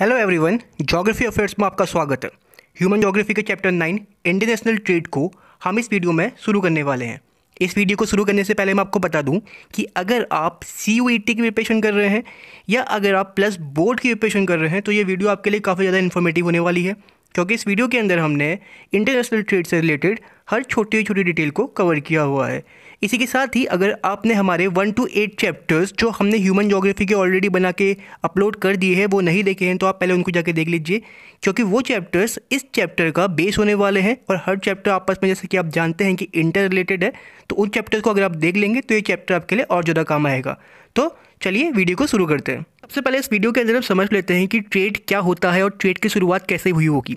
Hello everyone geography affairs में आपका स्वागत है ह्यूमन जोग्राफी के चैप्टर नाइन इंटरनेशनल ट्रेड को हम इस वीडियो में शुरू करने वाले हैं इस वीडियो को शुरू करने से पहले मैं आपको बता दूं कि अगर आप सी यू e की प्रिपरेशन कर रहे हैं या अगर आप प्लस बोर्ड की प्रिपरेशन कर रहे हैं तो ये वीडियो आपके लिए काफ़ी ज़्यादा इन्फॉर्मेटिव होने वाली है क्योंकि इस वीडियो के अंदर हमने इंटरनेशनल ट्रेड से रिलेटेड हर छोटी छोटी डिटेल को कवर किया हुआ है इसी के साथ ही अगर आपने हमारे वन टू एट चैप्टर्स जो हमने ह्यूमन जोग्राफी के ऑलरेडी बना के अपलोड कर दिए हैं वो नहीं देखे हैं तो आप पहले उनको जाके देख लीजिए क्योंकि वो चैप्टर्स इस चैप्टर का बेस होने वाले हैं और हर चैप्टर आपस में जैसे कि आप जानते हैं कि इंटर रिलेटेड है तो उन चैप्टर्स को अगर आप देख लेंगे तो ये चैप्टर आपके लिए और ज़्यादा काम आएगा तो चलिए वीडियो को शुरू करते हैं सबसे पहले इस वीडियो के अंदर हम समझ लेते हैं कि ट्रेड क्या होता है और ट्रेड की शुरुआत कैसे हुई होगी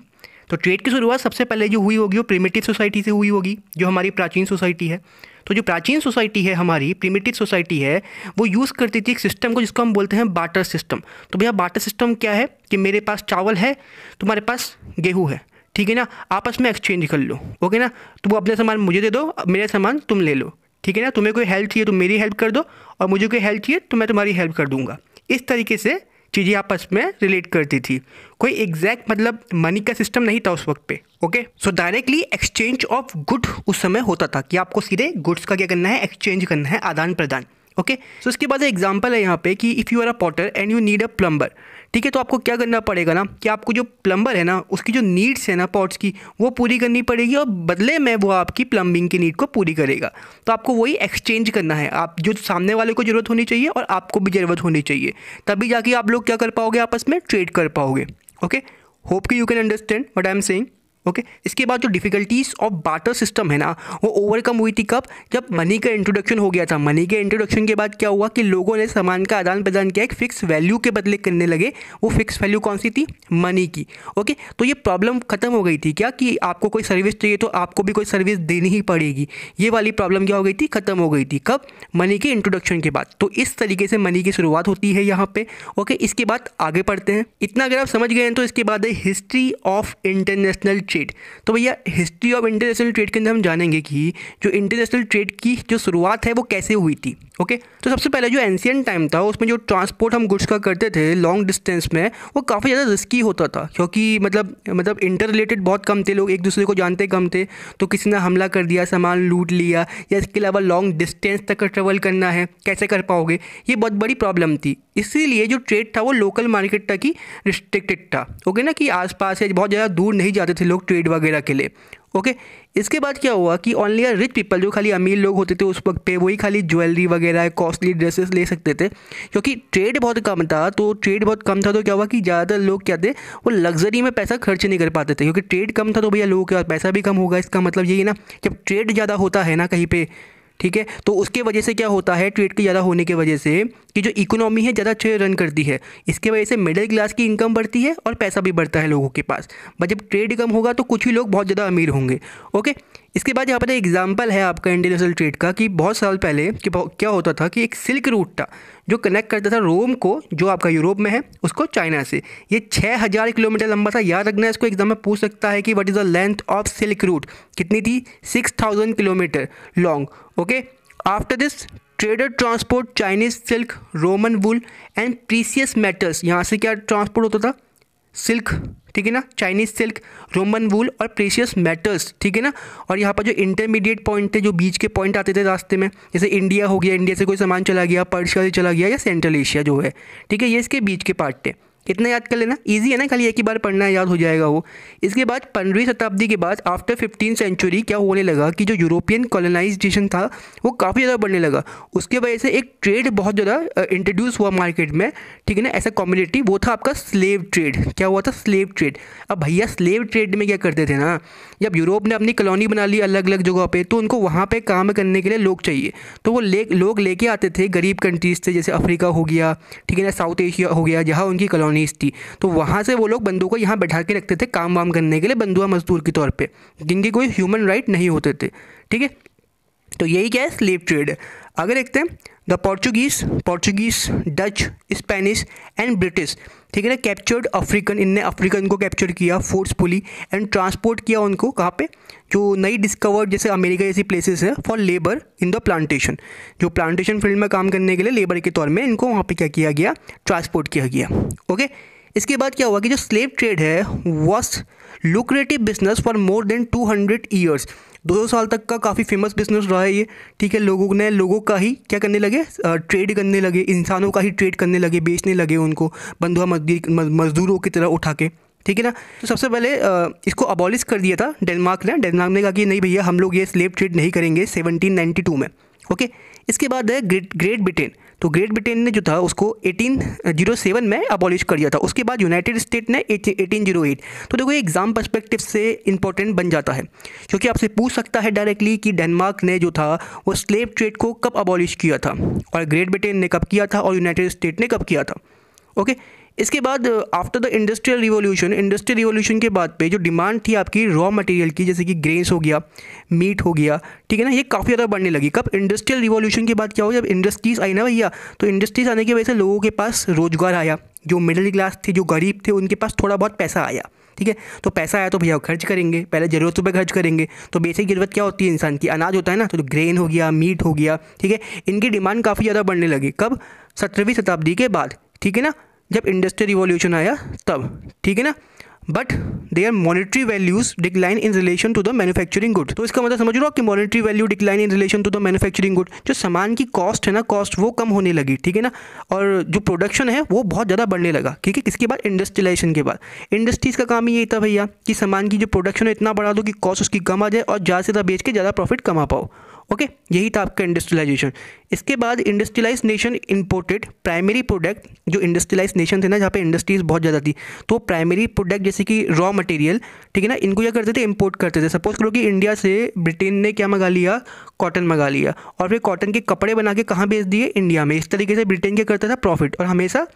तो ट्रेड की शुरुआत सबसे पहले जो हुई होगी वो प्रिमेटिव सोसाइटी से हुई होगी जो हमारी प्राचीन सोसाइटी है तो जो प्राचीन सोसाइटी है हमारी प्रिमेटिव सोसाइटी है वो यूज़ करती थी एक सिस्टम को जिसको हम बोलते हैं बाटर सिस्टम तो भैया बाटर सिस्टम क्या है कि मेरे पास चावल है तुम्हारे पास गेहूँ है ठीक है ना आपस में एक्सचेंज कर लो ओके ना तो वो अपने सामान मुझे दे दो मेरा सामान तुम ले लो ठीक है ना तुम्हें कोई हेल्प चाहिए तो मेरी हेल्प कर दो और मुझे कोई हेल्प चाहिए तो मैं तुम्हारी हेल्प कर दूंगा इस तरीके से चीज़ें आपस में रिलेट करती थी कोई एग्जैक्ट मतलब मनी का सिस्टम नहीं था उस वक्त पे okay so directly exchange of good उस समय होता था कि आपको सीधे गुड्स का क्या करना है एक्सचेंज करना है आदान प्रदान ओके okay? सो so, इसके बाद एग्जाम्पल है यहाँ पे कि if you are a potter and you need a plumber ठीक है तो आपको क्या करना पड़ेगा ना कि आपको जो प्लम्बर है ना उसकी जो नीड्स है ना पॉट्स की वो पूरी करनी पड़ेगी और बदले में वो आपकी प्लम्बिंग की नीड को पूरी करेगा तो आपको वही एक्सचेंज करना है आप जो सामने वाले को ज़रूरत होनी चाहिए और आपको भी ज़रूरत होनी चाहिए तभी जाके आप लोग क्या कर पाओगे आपस में ट्रेड कर पाओगे ओके होप कि you can understand what I am saying okay इसके बाद जो डिफिकल्टीज ऑफ बाटर सिस्टम है ना वो ओवरकम हुई थी कब जब मनी का इंट्रोडक्शन हो गया था मनी के इंट्रोडक्शन के बाद क्या हुआ कि लोगों ने सामान का आदान प्रदान किया एक फिक्स वैल्यू के बदले करने लगे वो फिक्स वैल्यू कौन सी थी मनी की ओके तो ये प्रॉब्लम खत्म हो गई थी क्या कि आपको कोई सर्विस चाहिए तो आपको भी कोई सर्विस देनी ही पड़ेगी ये वाली प्रॉब्लम क्या हो गई थी खत्म हो गई थी कब मनी के इंट्रोडक्शन के बाद तो इस तरीके से मनी की शुरुआत होती है यहाँ पे ओके इसके बाद आगे पढ़ते हैं इतना अगर आप समझ गए हैं तो इसके बाद है history of international trade trade तो भैया हिस्ट्री ऑफ इंटरनेशनल ट्रेड के अंदर हम जानेंगे कि जो इंटरनेशनल ट्रेड की जो शुरुआत है वो कैसे हुई थी ओके okay? तो सबसे पहले जो एंशियन टाइम था उसमें जो ट्रांसपोर्ट हम गुड्स का करते थे लॉन्ग डिस्टेंस में वो काफ़ी ज़्यादा रिस्की होता था क्योंकि मतलब मतलब इंटर रिलेटेड बहुत कम थे लोग एक दूसरे को जानते कम थे तो किसी ने हमला कर दिया सामान लूट लिया या इसके अलावा लॉन्ग डिस्टेंस तक ट्रेवल करना है कैसे कर पाओगे ये बहुत बड़ी प्रॉब्लम थी इसीलिए जो ट्रेड था वो लोकल मार्केट तक ही रिस्ट्रिक्टेड था ओके ना कि आसपास से बहुत ज़्यादा दूर नहीं जाते थे लोग ट्रेड वगैरह के लिए ओके इसके बाद क्या हुआ कि ओनली आर रिच पीपल जो खाली अमीर लोग होते थे उस वक्त पे वही खाली ज्वेलरी वगैरह कॉस्टली ड्रेसेस ले सकते थे क्योंकि ट्रेड बहुत कम था तो ट्रेड बहुत कम था तो क्या हुआ कि ज़्यादातर लोग क्या थे वो लग्जरी में पैसा खर्च नहीं कर पाते थे क्योंकि ट्रेड कम था तो भैया लोगों के पास पैसा भी कम होगा इसका मतलब यही ना जब ट्रेड ज़्यादा होता है ना कहीं पर ठीक है तो उसके वजह से क्या होता है ट्रेड के ज़्यादा होने की वजह से कि जो इकोनॉमी है ज़्यादा अच्छे रन करती है इसके वजह से मिडिल क्लास की इनकम बढ़ती है और पैसा भी बढ़ता है लोगों के पास बट जब ट्रेड कम होगा तो कुछ ही लोग बहुत ज़्यादा अमीर होंगे ओके इसके बाद यहाँ पर एग्जाम्पल है आपका इंटरनेशनल ट्रेड का कि बहुत साल पहले कि क्या होता था कि एक सिल्क रूट था जो कनेक्ट करता था रोम को जो आपका यूरोप में है उसको चाइना से ये छः हज़ार किलोमीटर लंबा था याद रखना इसको एग्जाम में पूछ सकता है कि what is the length of silk route कितनी थी six thousand kilometre long okay after this trader transport Chinese silk Roman wool and precious metals यहाँ से क्या ट्रांसपोर्ट होता था सिल्क ठीक है ना चाइनीज सिल्क रोमन वुल और प्रीशियस मेटल्स ठीक है ना और यहाँ पर जो इंटरमीडिएट पॉइंट थे जो बीच के पॉइंट आते थे रास्ते में जैसे इंडिया हो गया इंडिया से कोई सामान चला गया पर्शिया से चला गया या सेंट्रल एशिया जो है ठीक है ये इसके बीच के पार्ट थे इतना याद कर लेना ईजी है ना खाली एक ही बार पढ़ना याद हो जाएगा वो इसके बाद पंद्रहवीं शताब्दी के बाद आफ्टर फिफ्टीन सेंचुरी क्या होने लगा कि जो यूरोपियन कॉलोनाइजेशन था वो काफ़ी ज़्यादा बढ़ने लगा उसके वजह से एक ट्रेड बहुत ज़्यादा इंट्रोड्यूस हुआ मार्केट में ठीक है ना ऐसा कम्युनिटी वो था आपका स्लेव ट्रेड क्या हुआ था स्लेव ट्रेड अब भैया स्लेव ट्रेड में क्या करते थे ना जब यूरोप ने अपनी कॉलोनी बना ली अलग अलग जगहों पर तो उनको वहाँ पर काम करने के लिए लोग चाहिए तो वो ले लोग लेके आते थे गरीब कंट्रीज से जैसे अफ्रीका हो गया ठीक है ना साउथ एशिया हो गया जहाँ उनकी कॉलोनी मनीष थी तो वहाँ से वो लोग बंदू को यहाँ बैठा के रखते थे काम वाम करने के लिए बंदुआ मजदूर के तौर पर जिनके कोई ह्यूमन राइट नहीं होते थे ठीक है तो यही क्या है स्लेव ट्रेड अगर देखते हैं the Portuguese Portuguese Dutch Spanish and British ठीक है ना कैप्चर्ड अफ्रीकन इनने अफ्रीकन को कैप्चर किया फोर्सफुली एंड ट्रांसपोर्ट किया उनको कहाँ पे जो नई डिस्कवर्ड जैसे अमेरिका जैसी प्लेसेस है for labour in the plantation जो प्लांटेशन फील्ड में काम करने के लिए लेबर के तौर में इनको वहाँ पे क्या किया गया ट्रांसपोर्ट किया गया ओके इसके बाद क्या हुआ कि जो स्लेब ट्रेड है was lucrative business for more than two hundred years दो सौ साल तक का काफ़ी फेमस बिजनेस रहा है ये ठीक है लोगों ने लोगों का ही क्या करने लगे ट्रेड करने लगे इंसानों का ही ट्रेड करने लगे बेचने लगे उनको बंधुआ मजदूरों की तरह उठा के ठीक है ना तो सबसे पहले इसको अबॉलिश कर दिया था डेनमार्क ने डेनमार्क ने कहा कि नहीं भैया हम लोग ये स्लेब ट्रेड नहीं करेंगे सेवनटीन में ओके इसके बाद है ग्रेट ग्रेट ब्रिटेन तो ग्रेट ब्रिटेन ने जो था उसको 1807 में अबॉलिश कर दिया था उसके बाद यूनाइटेड स्टेट ने 1808 तो देखो ये एग्ज़ाम पर्सपेक्टिव से इंपॉर्टेंट बन जाता है क्योंकि आपसे पूछ सकता है डायरेक्टली कि डेनमार्क ने जो था वो स्लेब ट्रेड को कब अबॉलिश किया था और ग्रेट ब्रिटेन ने कब किया था और यूनाइटेड स्टेट ने कब किया था ओके okay? इसके बाद after the industrial revolution industrial revolution के बाद पे जो डिमांड थी आपकी रॉ मटेरियल की जैसे कि ग्रेन्स हो गया मीट हो गया ठीक है ना ये काफ़ी ज़्यादा बढ़ने लगी कब इंडस्ट्रियल रिवोल्यूशन के बाद क्या हो जब इंडस्ट्रीज़ आई ना भैया तो इंडस्ट्रीज़ आने की वजह से लोगों के पास रोज़गार आया जो मिडिल क्लास थे जो गरीब थे उनके पास थोड़ा बहुत पैसा आया ठीक है तो पैसा आया तो भैया खर्च करेंगे पहले ज़रूरतों पर खर्च करेंगे तो बेसिक ज़रूरत क्या होती है इंसान की अनाज होता है ना तो ग्रेन हो गया मीट हो गया ठीक है इनकी डिमांड काफ़ी ज़्यादा बढ़ने लगी कब सत्रहवीं शताब्दी के बाद ठीक है ना जब इंडस्ट्रियल रिवॉल्यूशन आया तब ठीक है ना but they are monetary values decline in relation to the manufacturing good तो इसका मतलब समझ लो कि monetary value decline in relation to the manufacturing good जो सामान की कॉस्ट है ना कॉस्ट वो कम होने लगी ठीक है ना और जो प्रोडक्शन है वो बहुत ज़्यादा बढ़ने लगा ठीक है किसके बाद इंडस्ट्रियलाइजेशन के बाद इंडस्ट्रीज़ का काम ही यही था भैया कि सामान की जो प्रोडक्शन है इतना बढ़ा दो कि कॉस्ट उसकी कम आ जाए और ज़्यादा से ज़्यादा बेच के ज़्यादा प्रॉफिट कमा पाओ ओके यही था आपका इंडस्ट्रियलाइजेशन इसके बाद industrialize nation imported primary product जो इंडस्ट्रियलाइज नेशन थे ना जहाँ पे इंडस्ट्रीज बहुत ज़्यादा थी तो प्राइमरी प्रोडक्ट जैसे कि रॉ मटेरियल ठीक है ना इनको क्या करते थे इंपोर्ट करते थे सपोज करो कि इंडिया से ब्रिटेन ने क्या मंगा लिया कॉटन मंगा लिया और फिर कॉटन के कपड़े बना के कहाँ बेच दिए इंडिया में इस तरीके से ब्रिटेन क्या करता था प्रॉफिट और हमेशा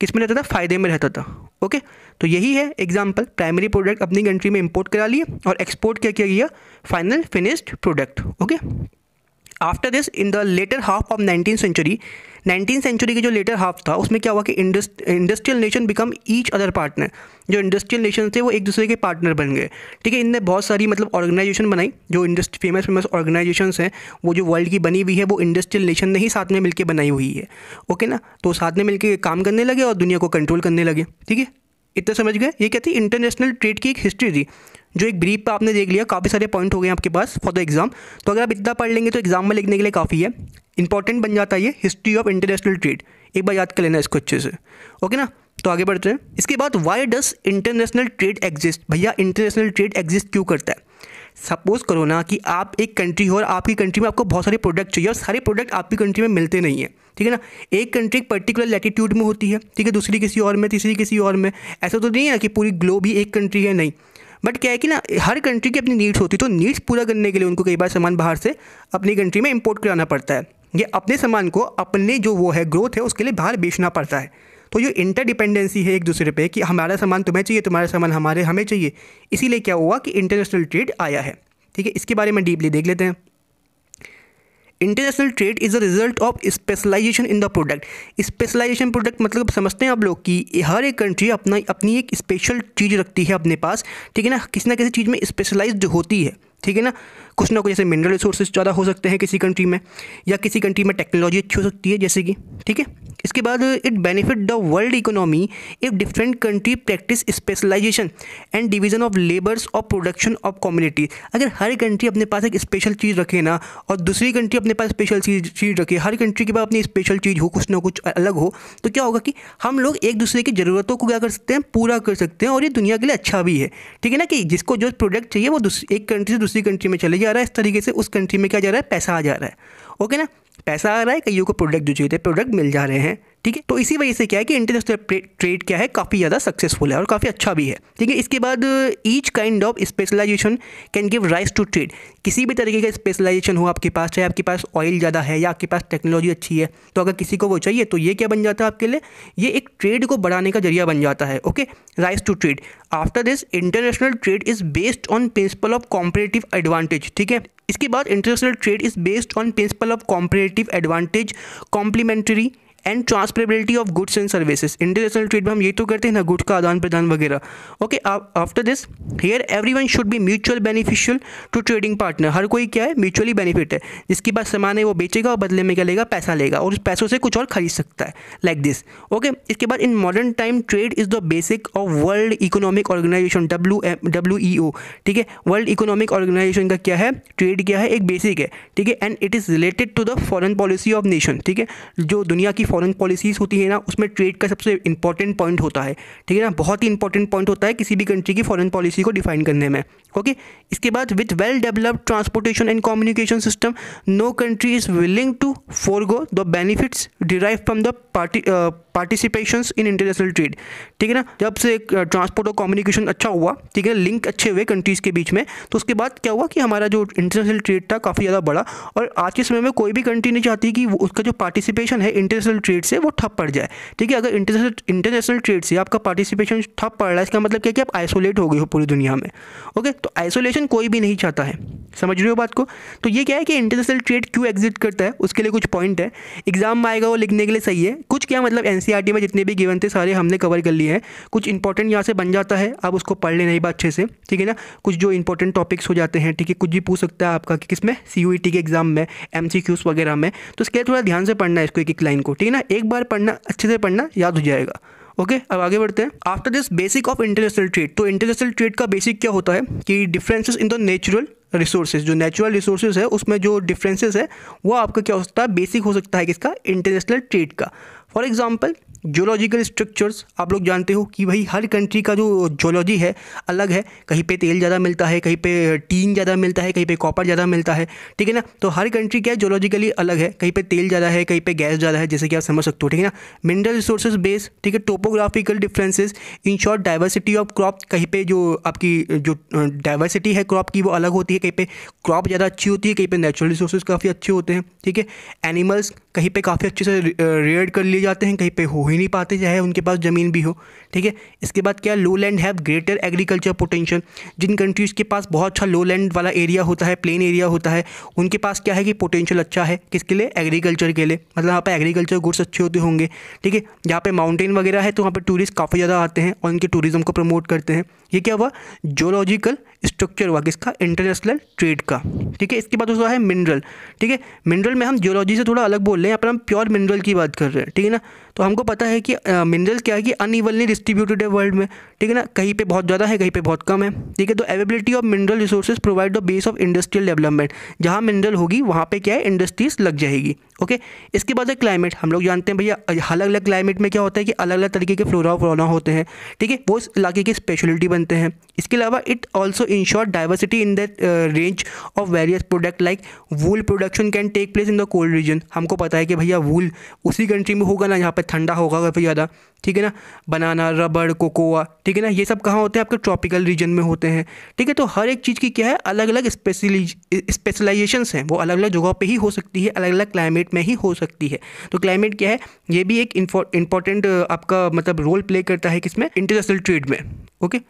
किस में रहता था फ़ायदे में रहता था ओके तो यही है एग्जाम्पल प्राइमरी प्रोडक्ट अपनी कंट्री में इम्पोर्ट करा लिए और एक्सपोर्ट क्या किया गया final finished product okay after this in the latter half of nineteen century nineteen century के जो लेटर हाफ था उसमें क्या हुआ कि industrial nation become each other partner जो इंडस्ट्रियल नेशन थे वो एक दूसरे के पार्टनर बन गए ठीक है इनने बहुत सारी मतलब ऑर्गेनाइजेशन बनाई जो इंडस्ट्री फेमस फेमस ऑर्गेनाइजेशन हैं वो जो वर्ल्ड की बनी हुई है वो इंडस्ट्रियल नेशन ने ही साथ में मिलकर बनाई हुई है ओके ना तो साथ में मिलकर काम करने लगे और दुनिया को कंट्रोल करने लगे ठीक है इतना समझ गए ये क्या थी इंटरनेशनल ट्रेड की एक हिस्ट्री थी जो एक ब्रीफ पर आपने देख लिया काफ़ी सारे पॉइंट हो गए आपके पास फॉर द एग्ज़ाम तो अगर आप इतना पढ़ लेंगे तो एग्ज़ाम में लिखने के लिए काफ़ी है इंपॉर्टेंट बन जाता है ये हिस्ट्री ऑफ इंटरनेशनल ट्रेड एक बार याद कर लेना इसको अच्छे से ओके ना तो आगे बढ़ते हैं इसके बाद why does international trade exist भैया इंटरनेशनल ट्रेड एग्जिस्ट क्यों करता है सपोज करो ना कि आप एक कंट्री हो और आपकी कंट्री में आपको बहुत सारे प्रोडक्ट चाहिए और सारे प्रोडक्ट आपकी कंट्री में मिलते नहीं है ठीक है ना एक कंट्री एक पर्टिकुलर लैटिट्यूड में होती है ठीक है दूसरी किसी और में तीसरी किसी और में ऐसा तो नहीं है कि पूरी ग्लोब ही एक कंट्री है नहीं बट क्या है कि ना हर कंट्री की अपनी नीड्स होती तो नीड्स पूरा करने के लिए उनको कई बार सामान बाहर से अपनी कंट्री में इम्पोर्ट कराना पड़ता है ये अपने सामान को अपने जो वो है ग्रोथ है उसके लिए बाहर बेचना पड़ता है तो ये इंटरडिपेंडेंसी है एक दूसरे पे कि हमारा सामान तुम्हें चाहिए तुम्हारा सामान हमारे हमें चाहिए इसीलिए क्या हुआ कि इंटरनेशनल ट्रेड आया है ठीक है इसके बारे में डीपली देख लेते हैं international trade is a result of specialization in the product specialization product मतलब समझते हैं आप लोग कि हर एक कंट्री अपना अपनी एक स्पेशल चीज़ रखती है अपने पास ठीक है ना किसी ना किसी चीज़ में स्पेशलाइज्ड होती है ठीक है ना कुछ ना कुछ जैसे मिनरल रिसोर्सेज ज़्यादा हो सकते हैं किसी कंट्री में या किसी कंट्री में टेक्नोलॉजी अच्छी हो सकती है जैसे कि ठीक है इसके बाद it benefit the world economy if different country practice specialization and division of labours और प्रोडक्शन ऑफ कम्युनिटी अगर हर कंट्री अपने पास एक स्पेशल चीज़ रखे ना और दूसरी कंट्री अपने पास स्पेशल चीज़ चीज़ रखे हर कंट्री के पास अपनी स्पेशल चीज़ हो कुछ ना कुछ अलग हो तो क्या होगा कि हम लोग एक दूसरे की ज़रूरतों को क्या कर सकते हैं पूरा कर सकते हैं और ये दुनिया के लिए अच्छा भी है ठीक है ना कि जिसको जो प्रोडक्ट चाहिए वो एक कंट्री से दूसरी दूसरी कंट्री में चले जा रहा है इस तरीके से उस कंट्री में क्या जा रहा है पैसा आ जा रहा है ओके ना पैसा आ रहा है कईयों को प्रोडक्ट जो चाहिए थे प्रोडक्ट मिल जा रहे हैं ठीक है तो इसी वजह से क्या है कि इंटरनेशनल ट्रेड क्या है काफ़ी ज़्यादा सक्सेसफुल है और काफ़ी अच्छा भी है ठीक है इसके बाद each kind of specialization can give rise to trade किसी भी तरीके का स्पेशलाइजेशन हो आपके पास चाहे आपके पास ऑयल ज़्यादा है या आपके पास टेक्नोलॉजी अच्छी है तो अगर किसी को वो चाहिए तो ये क्या बन जाता है आपके लिए ये एक ट्रेड को बढ़ाने का जरिया बन जाता है okay rise to trade after this international trade is based on principle of competitive advantage ठीक है इसके बाद international trade is based on principle of comparative advantage complementary and transferability of goods and services international trade में हम ये तो करते हैं ना गुड का आदान प्रदान वगैरह okay after this here every one should be mutual beneficial to trading partner हर कोई क्या है म्यूचुअली बेनिफिट है जिसके पास सामान है वो बेचेगा और बदले में क्या लेगा पैसा लेगा और उस पैसों से कुछ और खरीद सकता है लाइक दिस ओके इसके बाद in modern time trade is the basic of world economic organization W M W E O ठीक है वर्ल्ड इकोनॉमिक ऑर्गेनाइजेशन का क्या है ट्रेड क्या है एक बेसिक है ठीक है and it is related to the foreign policy of nation ठीक है जो दुनिया की फॉरेन पॉलिसीज़ होती है ना उसमें ट्रेड का सबसे इंपॉर्टेंट पॉइंट होता है ठीक है ना बहुत ही इंपॉर्टेंट पॉइंट होता है किसी भी कंट्री की फॉरेन पॉलिसी को डिफाइन करने में ओके इसके बाद with well developed transportation and communication system no country is willing to go the benefits derive from the party participation in international trade ठीक है ना जब से ट्रांसपोर्ट uh, और कम्युनिकेशन अच्छा हुआ ठीक है लिंक अच्छे हुए कंट्रीज़ के बीच में तो उसके बाद क्या हुआ कि हमारा जो इंटरनेशनल ट्रेड था काफ़ी ज़्यादा बड़ा और आज के समय में कोई भी कंट्री नहीं चाहती कि उसका जो पार्टिसिपेशन है इंटरनेशनल ट्रेड से वो ठप पड़ जाए ठीक है अगर इंटरनेशनल ट्रेड से आपका पार्टिसिपेशन ठप पड़ रहा है इसका मतलब क्या कि आप आइसोलेट हो गए हो पूरी दुनिया में ओके तो आइसोलेशन कोई भी नहीं चाहता है समझ रहे हो बात को तो ये क्या है कि इंटरनेशनल ट्रेड क्यों एग्जिट करता है उसके लिए कुछ पॉइंट है एग्जाम में आएगा वो लिखने के लिए सही है कुछ क्या मतलब एन e में जितने भी गिवन थे सारे हमने कवर कर लिए हैं कुछ इंपॉर्टेंट यहाँ से बन जाता है आप उसको पढ़ लेना ही बात अच्छे से ठीक है ना कुछ जो इंपॉर्टेंट टॉपिक्स हो जाते हैं ठीक है कुछ भी पूछ सकता है आपका कि किस e में सी के एग्जाम में एम वगैरह में तो इसके लिए थोड़ा ध्यान से पढ़ना है इसको एक एक लाइन को ठीक ठीक है ना एक बार पढ़ना अच्छे से पढ़ना याद हो जाएगा ओके okay, अब आगे बढ़ते हैं after this basic of international trade तो इंटरनेशनल ट्रेड का बेसिक क्या होता है कि differences in the natural resources जो नेचुरल रिसोर्सेज है उसमें जो डिफरेंसेस है वो आपका क्या हो सकता है बेसिक हो सकता है किसका इंटरनेशनल ट्रेड का फॉर एग्जाम्पल जोलॉजिकल स्ट्रक्चर्स आप लोग जानते हो कि भाई हर कंट्री का जो जोलॉजी है अलग है कहीं पे तेल ज़्यादा मिलता है कहीं पे टीन ज़्यादा मिलता है कहीं पे कॉपर ज़्यादा मिलता है ठीक है ना तो हर कंट्री क्या है जोलॉजिकली अलग है कहीं पे तेल ज़्यादा है कहीं पे गैस ज़्यादा है जैसे कि आप समझ सकते हो ठीक है ना मिनरल रिसोर्सेज बेस ठीक है topographical differences in short diversity of crop कहीं पर जो आपकी जो डाइवर्सिटी है क्रॉप की वो अलग होती है कहीं पर क्रॉप ज़्यादा अच्छी होती है कहीं पर नेचुरल रिसोर्स काफ़ी अच्छे होते हैं ठीक है एनिमल्स कहीं पे काफ़ी अच्छे से रेड कर लिए जाते हैं कहीं पे हो ही नहीं पाते चाहे उनके पास ज़मीन भी हो ठीक है इसके बाद क्या low land have greater agriculture potential जिन कंट्रीज़ के पास बहुत अच्छा लो लैंड वाला एरिया होता है प्लेन एरिया होता है उनके पास क्या है कि पोटेंशियल अच्छा है किसके लिए एग्रीकल्चर के लिए मतलब यहाँ पर एग्रीकल्चर गुड्स अच्छे होते होंगे ठीक है यहाँ पर माउंटेन वगैरह है तो वहाँ पर टूरिस्ट काफ़ी ज़्यादा आते हैं और उनके टूरिज़्म को प्रमोट करते हैं ये क्या हुआ जोलॉजिकल स्ट्रक्चर हुआ किसका इंटरनेशनल ट्रेड का ठीक है इसके बाद दूसरा है मिनरल ठीक है मिनरल में हम जियोलॉजी से थोड़ा अलग बोल रहे हैं अपन हम प्योर मिनरल की बात कर रहे हैं ठीक है ना तो हमको पता है कि मिनरल क्या है कि अनइवनली डिस्ट्रीब्यूटेड है वर्ल्ड में ठीक है ना कहीं पे बहुत ज़्यादा है कहीं पे बहुत कम है ठीक है तो availability of mineral resources provide the base of industrial development जहाँ मिनरल होगी वहाँ पर क्या है इंडस्ट्रीज लग जाएगी ओके इसके बाद है क्लाइमेट हम लोग जानते हैं भैया अलग अलग क्लाइमेट में क्या होता है कि अलग अलग तरीके के फ्लोरा फ्लोना होते हैं ठीक है वो इस इलाके की स्पेशलिटी बनते हैं इसके अलावा it also ensure diversity in the uh, range of various product like wool production can take place in the cold region हमको पता है कि भैया वूल उसी कंट्री में होगा ना यहाँ पर ठंडा होगा काफ़ी ज़्यादा ठीक है ना बनाना रबड़ कोकोआ ठीक है ना ये सब कहाँ होते हैं आपके ट्रॉपिकल रीजन में होते हैं ठीक है तो हर एक चीज़ की क्या है अलग अलग स्पेशलाइजेशंस हैं वो अलग अलग जगहों पे ही हो सकती है अलग अलग क्लाइमेट में ही हो सकती है तो क्लाइमेट क्या है ये भी एक इंपॉर्टेंट आपका मतलब रोल प्ले करता है किसमें इंटरनेशनल ट्रेड में ओके okay?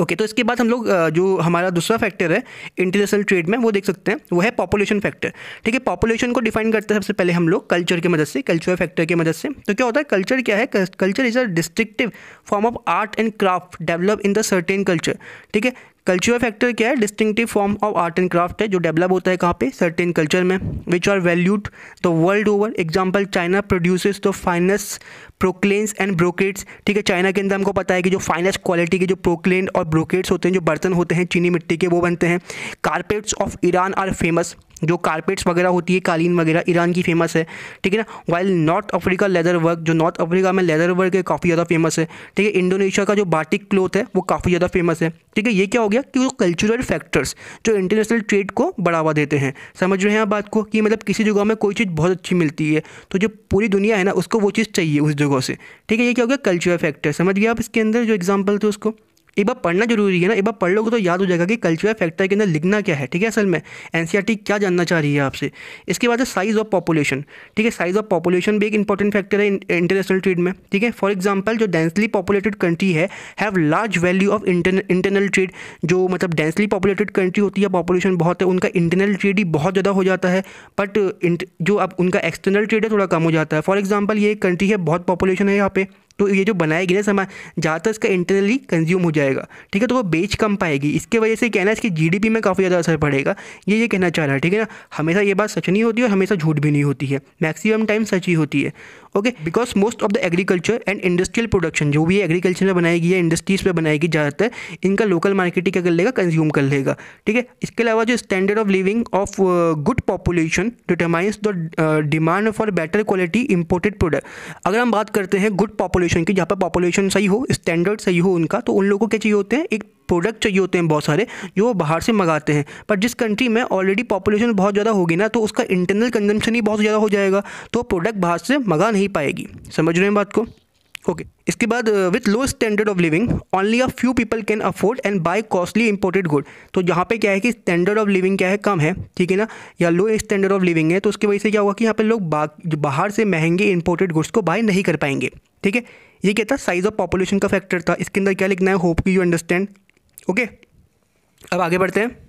ओके okay, तो इसके बाद हम लोग जो हमारा दूसरा फैक्टर है इंटरनेशनल ट्रेड में वो देख सकते हैं वो है पॉपुलेशन फैक्टर ठीक है पॉपुलेशन को डिफाइन करते हैं सबसे पहले हम लोग कल्चर की मदद से कल्चरल फैक्टर की मदद से तो क्या होता है कल्चर क्या है culture is a distinctive form of art and craft develop in the certain culture ठीक है कल्चरल फैक्टर क्या है distinctive form of art and craft है जो डेवलप होता है कहाँ पे सर्टेन कल्चर में which are valued the world over example China produces the finest porcelains and brocades ठीक है चाइना के अंदर हमको पता है कि जो फाइनेस्ट क्वालिटी के जो प्रोक्लेन और ब्रोकेट्स होते हैं जो बर्तन होते हैं चीनी मिट्टी के वो बनते हैं carpets of Iran are famous जो कारपेट्स वगैरह होती है कालीन वगैरह ईरान की फेमस है ठीक है ना while North Africa leather work जो नॉर्थ अफ्रीका में लेदर वर्क है काफ़ी ज़्यादा फेमस है ठीक है इंडोनेशिया का जो बाटिक क्लोथ है वो काफ़ी ज़्यादा फेमस है ठीक है ये क्या हो गया कि वो कल्चरल फैक्टर्स जो इंटरनेशनल ट्रेड को बढ़ावा देते हैं समझ रहे हैं आप बात को कि मतलब किसी जगह में कोई चीज़ बहुत अच्छी मिलती है तो जो पूरी दुनिया है ना उसको वो चीज़ चाहिए उस जगह से ठीक है ये क्या हो गया कल्चरल फैक्टर समझ गया आप इसके अंदर जो एग्जाम्पल थे उसको एक बार पढ़ना जरूरी है ना एक बार पढ़ लोगे तो याद हो जाएगा कि कल्चरल फैक्टर के अंदर लिखना क्या है ठीक है असल में एन e क्या जानना चाह रही है आपसे इसके बाद है साइज़ ऑफ पॉपुलेशन ठीक है साइज़ ऑफ पॉपुलेशन भी एक इंपॉर्टेंट फैक्टर है इंटरनेशनल ट्रेड में ठीक है फॉर एग्जाम्पल जो डेंसली पॉपुलेटेड कंट्री है have large value of internal trade जो मतलब डेंसली पॉपुलेटेड कंट्री होती है पॉपुलेशन बहुत है उनका इंटरनल ट्रेड ही बहुत ज़्यादा हो जाता है बट जो अब उनका एक्सटर्नल ट्रेड है थोड़ा कम हो जाता है फॉर एग्जाम्पल ये कंट्री है बहुत पॉपुलेशन है यहाँ पे तो ये जो बनाया गया सामान ज़्यादातर तो इसका इंटरनली कंज्यूम हो जाएगा ठीक है तो वो बेच कम पाएगी इसके वजह से कहना इसकी जीडीपी में काफ़ी ज़्यादा असर पड़ेगा ये ये कहना चाह रहा है ठीक है ना हमेशा ये बात सच नहीं होती और हमेशा झूठ भी नहीं होती है मैक्सिमम टाइम सच ही होती है okay because most of the agriculture and industrial production जो भी एग्रीकल्चर में बनाएगी या इंडस्ट्रीज पे बनाएगी ज़्यादातर इनका लोकल मार्केट ही क्या कर लेगा कंज्यूम कर लेगा ठीक है इसके अलावा जो standard of living of good population determines the demand for better quality imported product अगर हम बात करते हैं गुड पॉपुलेशन की जहाँ पर पॉपुलेशन सही हो स्टैंडर्ड सही हो उनका तो उन लोगों को क्या चाहिए होते हैं एक प्रोडक्ट चाहिए होते हैं बहुत सारे जो वो बाहर से मंगाते हैं पर जिस कंट्री में ऑलरेडी पॉपुलेशन बहुत ज़्यादा होगी ना तो उसका इंटरनल कंजम्पशन ही बहुत ज़्यादा हो जाएगा तो प्रोडक्ट बाहर से मंगा नहीं पाएगी समझ रहे हैं बात को ओके okay. इसके बाद with low standard of living only a few people can afford and buy costly imported good तो यहाँ पे क्या है कि स्टैंडर्ड ऑफ लिविंग क्या है कम है ठीक है ना या लो स्टैंडर्ड ऑफ लिविंग है तो उसकी वजह से क्या होगा कि यहाँ पे लोग बाहर से महंगे इंपोर्टेड गुड्स को बाय नहीं कर पाएंगे ठीक है ये क्या था साइज ऑफ पॉपुलेशन का फैक्टर था इसके अंदर क्या लिखना है होप की यू अंडरस्टैंड ओके अब आगे बढ़ते हैं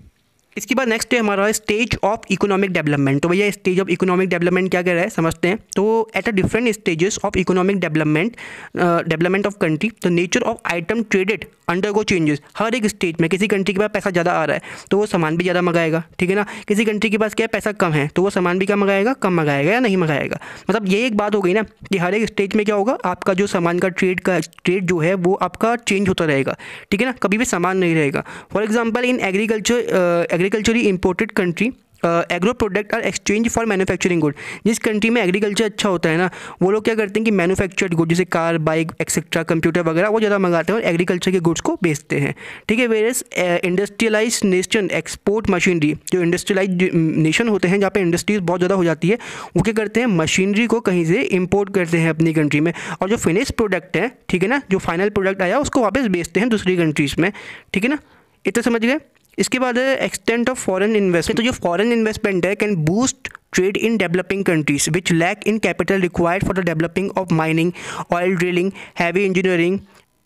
इसके बाद नेक्स्ट है हमारा स्टेज ऑफ इकोनॉमिक डेवलपमेंट तो भैया स्टेज ऑफ इकोनॉमिक डेवलपमेंट क्या कह रहा है समझते हैं तो at a different stages of economic development development of country the nature of item traded undergo changes हर एक स्टेज में किसी कंट्री के पास पैसा ज़्यादा आ रहा है तो वो सामान भी ज़्यादा मंगाएगा ठीक है ना किसी कंट्री के पास क्या पैसा कम है तो वो सामान भी क्या मंगाएगा कम मंगाएगा या नहीं मंगाएगा मतलब ये एक बात हो गई ना कि हर एक स्टेज में क्या होगा आपका जो सामान का ट्रेड का ट्रेड जो है वो आपका चेंज होता रहेगा ठीक है ना कभी भी सामान नहीं रहेगा for example in agriculture agriculture imported country agro product are exchange for manufacturing good जिस कंट्री में एग्रीकल्चर अच्छा होता है ना वो लोग क्या करते हैं कि मैन्युफैक्चर्ड गुड जैसे कार बाइक एक्सेट्रा कंप्यूटर वगैरह वो ज़्यादा मंगाते हैं और एग्रीकल्चर के गुड्स को बेचते हैं ठीक है whereas industrialize nation export machinery जो इंडस्ट्रियलाइज नेशन mm, होते हैं जहाँ पर इंडस्ट्रीज बहुत ज़्यादा हो जाती है वो क्या करते हैं मशीनरी को कहीं से इम्पोर्ट करते हैं अपनी कंट्री में और जो फिनिश प्रोडक्ट है ठीक है ना जो फाइनल प्रोडक्ट आया उसको वापस बेचते हैं दूसरी कंट्रीज़ में ठीक है ना इतना समझ गए इसके बाद एक्सटेंट ऑफ फॉरेन इन्वेस्टमेंट तो जो फॉरेन इन्वेस्टमेंट है can boost trade in developing countries which lack in capital required for the developing of mining oil drilling heavy engineering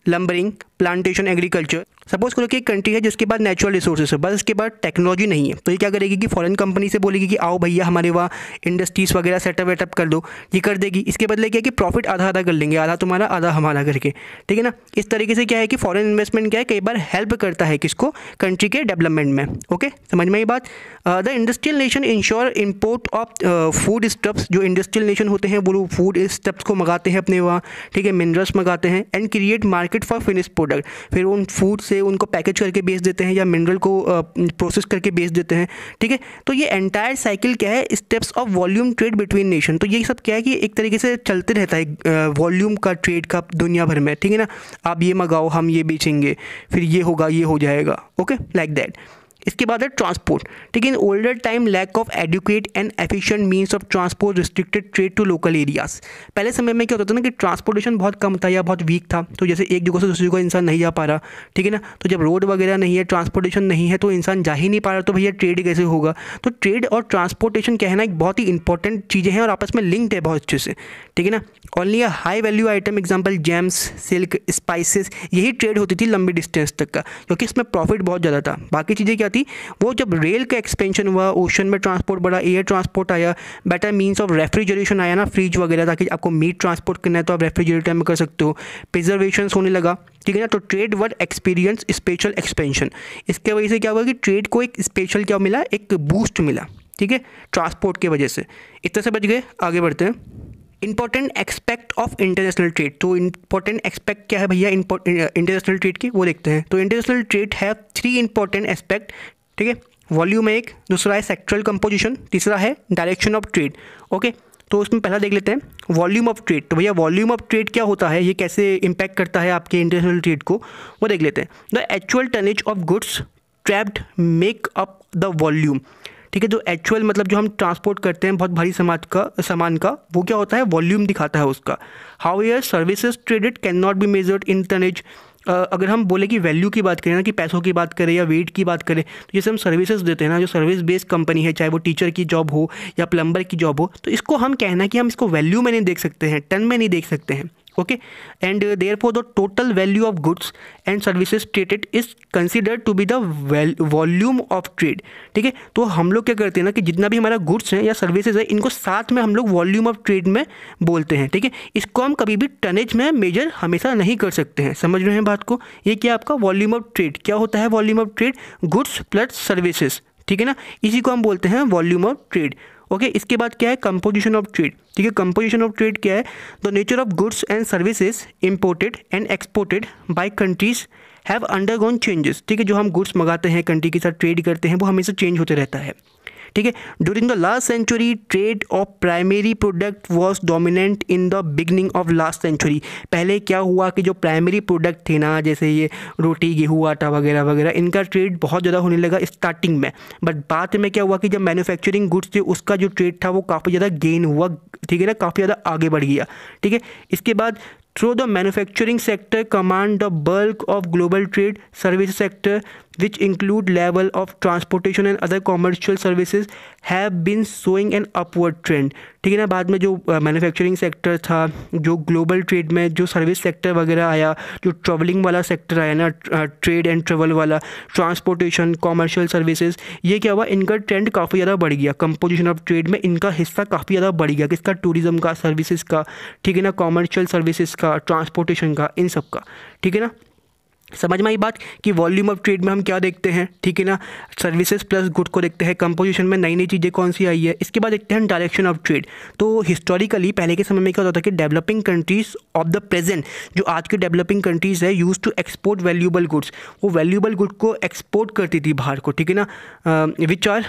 lumbering plantation agriculture suppose करो कि एक कंट्री है जिसके पास natural resources है बस उसके पास टेक्नोलॉजी नहीं है तो ये क्या करेगी कि फॉरेन कंपनी से बोलेगी कि आओ भैया हमारे वहाँ इंडस्ट्रीज़ वगैरह सेटअप वेटअप कर दो ये कर देगी इसके बदले क्या है कि प्रॉफिट आधा आधा कर लेंगे आधा तुम्हारा आधा हमारा करके ठीक है ना इस तरीके से क्या है कि फॉरन इन्वेस्टमेंट क्या है कई बार हेल्प करता है किसको कंट्री के डेवलपमेंट में ओके समझ में ये बात the industrial nation ensure import of foodstuffs जो इंडस्ट्रियल नेशन होते हैं वो फूड स्टप्स को मंगाते हैं अपने वहाँ ठीक है मिनरल्स मंगाते हैं and create market for finish product फिर उन फूड्स से उनको पैकेज करके बेच देते हैं या मिनरल को प्रोसेस करके बेच देते हैं ठीक है तो ये एंटायर साइकिल क्या है steps of volume trade between nation तो ये सब क्या है कि एक तरीके से चलते रहता है वॉल्यूम का ट्रेड का दुनिया भर में ठीक है ना आप ये मंगाओ हम ये बेचेंगे फिर ये होगा ये हो जाएगा ओके लाइक दैट इसके बाद है ट्रांसपोर्ट ठीक है in older time lack of adequate and efficient means of transport restricted trade to local areas पहले समय में क्या होता था ना कि ट्रांसपोर्टेशन बहुत कम था या बहुत वीक था तो जैसे एक जगह से दूसरी जगह इंसान नहीं जा पा रहा ठीक है ना तो जब रोड वगैरह नहीं है ट्रांसपोर्टेशन नहीं है तो इंसान जा ही नहीं पा रहा तो भैया ट्रेड कैसे होगा तो ट्रेड और ट्रांसपोर्टेशन क्या है ना एक बहुत ही इंपॉर्टेंट चीज़ें हैं और आपस में लिंक्ड है बहुत अच्छे से ठीक है ना only a high value item example gems silk spices यही ट्रेड होती थी लंबी डिस्टेंस तक का क्योंकि इसमें प्रॉफिट बहुत ज़्यादा था बाकी चीज़ें क्या थी वो जब रेल का एक्सपेंशन हुआ ओशन में ट्रांसपोर्ट बढ़ा एयर ट्रांसपोर्ट आया बेटर मीन्स ऑफ रेफ्रिजरेशन आया ना फ्रिज वगैरह ताकि आपको मीट ट्रांसपोर्ट करना है तो आप रेफ्रिजरेटर में कर सकते हो प्रिजर्वेशन होने लगा ठीक है ना तो trade world experience special expansion इसके वजह से क्या हुआ कि ट्रेड को एक स्पेशल क्या मिला एक बूस्ट मिला ठीक है ट्रांसपोर्ट की वजह से इतने से बच गए आगे बढ़ते हैं important aspect of international trade तो इंपॉर्टेंट एक्सपेक्ट क्या है भैया इंटरनेशनल ट्रेड uh, की वो देखते हैं तो इंटरनेशनल ट्रेड है थ्री इंपॉर्टेंट एस्पेक्ट ठीक है वॉल्यूम एक दूसरा है सेक्ट्रल कंपोजिशन तीसरा है डायरेक्शन ऑफ ट्रेड ओके तो उसमें पहला देख लेते हैं वॉल्यूम ऑफ ट्रेड तो भैया वॉल्यूम ऑफ ट्रेड क्या होता है ये कैसे इम्पैक्ट करता है आपके इंटरनेशनल ट्रेड को वो देख लेते हैं the actual tonnage of goods traded make up the volume ठीक है जो एक्चुअल मतलब जो हम ट्रांसपोर्ट करते हैं बहुत भारी समाज का सामान का वो क्या होता है वॉल्यूम दिखाता है उसका however services traded cannot be measured in tonnage अगर हम बोले कि वैल्यू की बात करें ना कि पैसों की बात करें या वेट की बात करें तो जैसे हम सर्विसेज देते हैं ना जो सर्विस बेस्ड कंपनी है चाहे वो टीचर की जॉब हो या प्लम्बर की जॉब हो तो इसको हम कहना कि हम इसको वैल्यू में नहीं देख सकते हैं टन में नहीं देख सकते हैं okay and therefore the total value of goods and services traded is consider to be the volume of trade ठीक है तो हम लोग क्या करते हैं ना कि जितना भी हमारा गुड्स हैं या सर्विसेज है इनको साथ में हम लोग वॉल्यूम ऑफ ट्रेड में बोलते हैं ठीक है इसको हम कभी भी टनेज में मेजर हमेशा नहीं कर सकते हैं समझ रहे हैं बात को ये क्या आपका वॉल्यूम ऑफ ट्रेड क्या होता है volume of trade goods plus services ठीक है ना इसी को हम बोलते हैं वॉल्यूम ऑफ ट्रेड ओके इसके बाद क्या है कंपोजिशन ऑफ ट्रेड ठीक है कंपोजिशन ऑफ ट्रेड क्या है the nature of goods and services imported and exported by countries have undergone changes ठीक है जो हम गुड्स मंगाते हैं कंट्री के साथ ट्रेड करते हैं वो हमेशा चेंज होते रहता है ठीक है during the last century trade of primary product was dominant in the beginning of last century पहले क्या हुआ कि जो प्राइमरी प्रोडक्ट थे ना जैसे ये रोटी गेहूँ आटा वगैरह वगैरह इनका ट्रेड बहुत ज़्यादा होने लगा स्टार्टिंग में बट बाद में क्या हुआ कि जब मैन्युफैक्चरिंग गुड्स थे उसका जो ट्रेड था वो काफ़ी ज़्यादा गेन हुआ ठीक है ना काफ़ी ज़्यादा आगे बढ़ गया ठीक है इसके बाद through the manufacturing sector command the bulk of global trade service sector which include level of transportation and other commercial services have been showing an upward trend ठीक है ना बाद में जो मैन्युफैक्चरिंग सेक्टर था जो ग्लोबल ट्रेड में जो सर्विस सेक्टर वगैरह आया जो ट्रैवलिंग वाला सेक्टर आया ना ट्रेड एंड ट्रेवल वाला ट्रांसपोर्टेशन कॉमर्शियल सर्विसेज ये क्या हुआ इनका ट्रेंड काफ़ी ज़्यादा बढ़ गया कंपोजिशन ऑफ ट्रेड में इनका हिस्सा काफ़ी ज़्यादा बढ़ गया किसका टूरिज़्म का सर्विसज़ का ठीक है ना कॉमर्शियल सर्विसज का ट्रांसपोर्टेशन का इन सब का ठीक है ना समझ में आई बात कि वॉल्यूम ऑफ ट्रेड में हम क्या देखते हैं ठीक है ना सर्विसेज प्लस गुड को देखते हैं कंपोजिशन में नई नई चीज़ें कौन सी आई है इसके बाद देखते हैं डायरेक्शन ऑफ ट्रेड तो हिस्टोरिकली पहले के समय में क्या होता था कि developing countries of the present जो आज के डेवलपिंग कंट्रीज़ है use to export valuable goods वो वैल्यूबल गुड को एक्सपोर्ट करती थी बाहर को ठीक है ना which are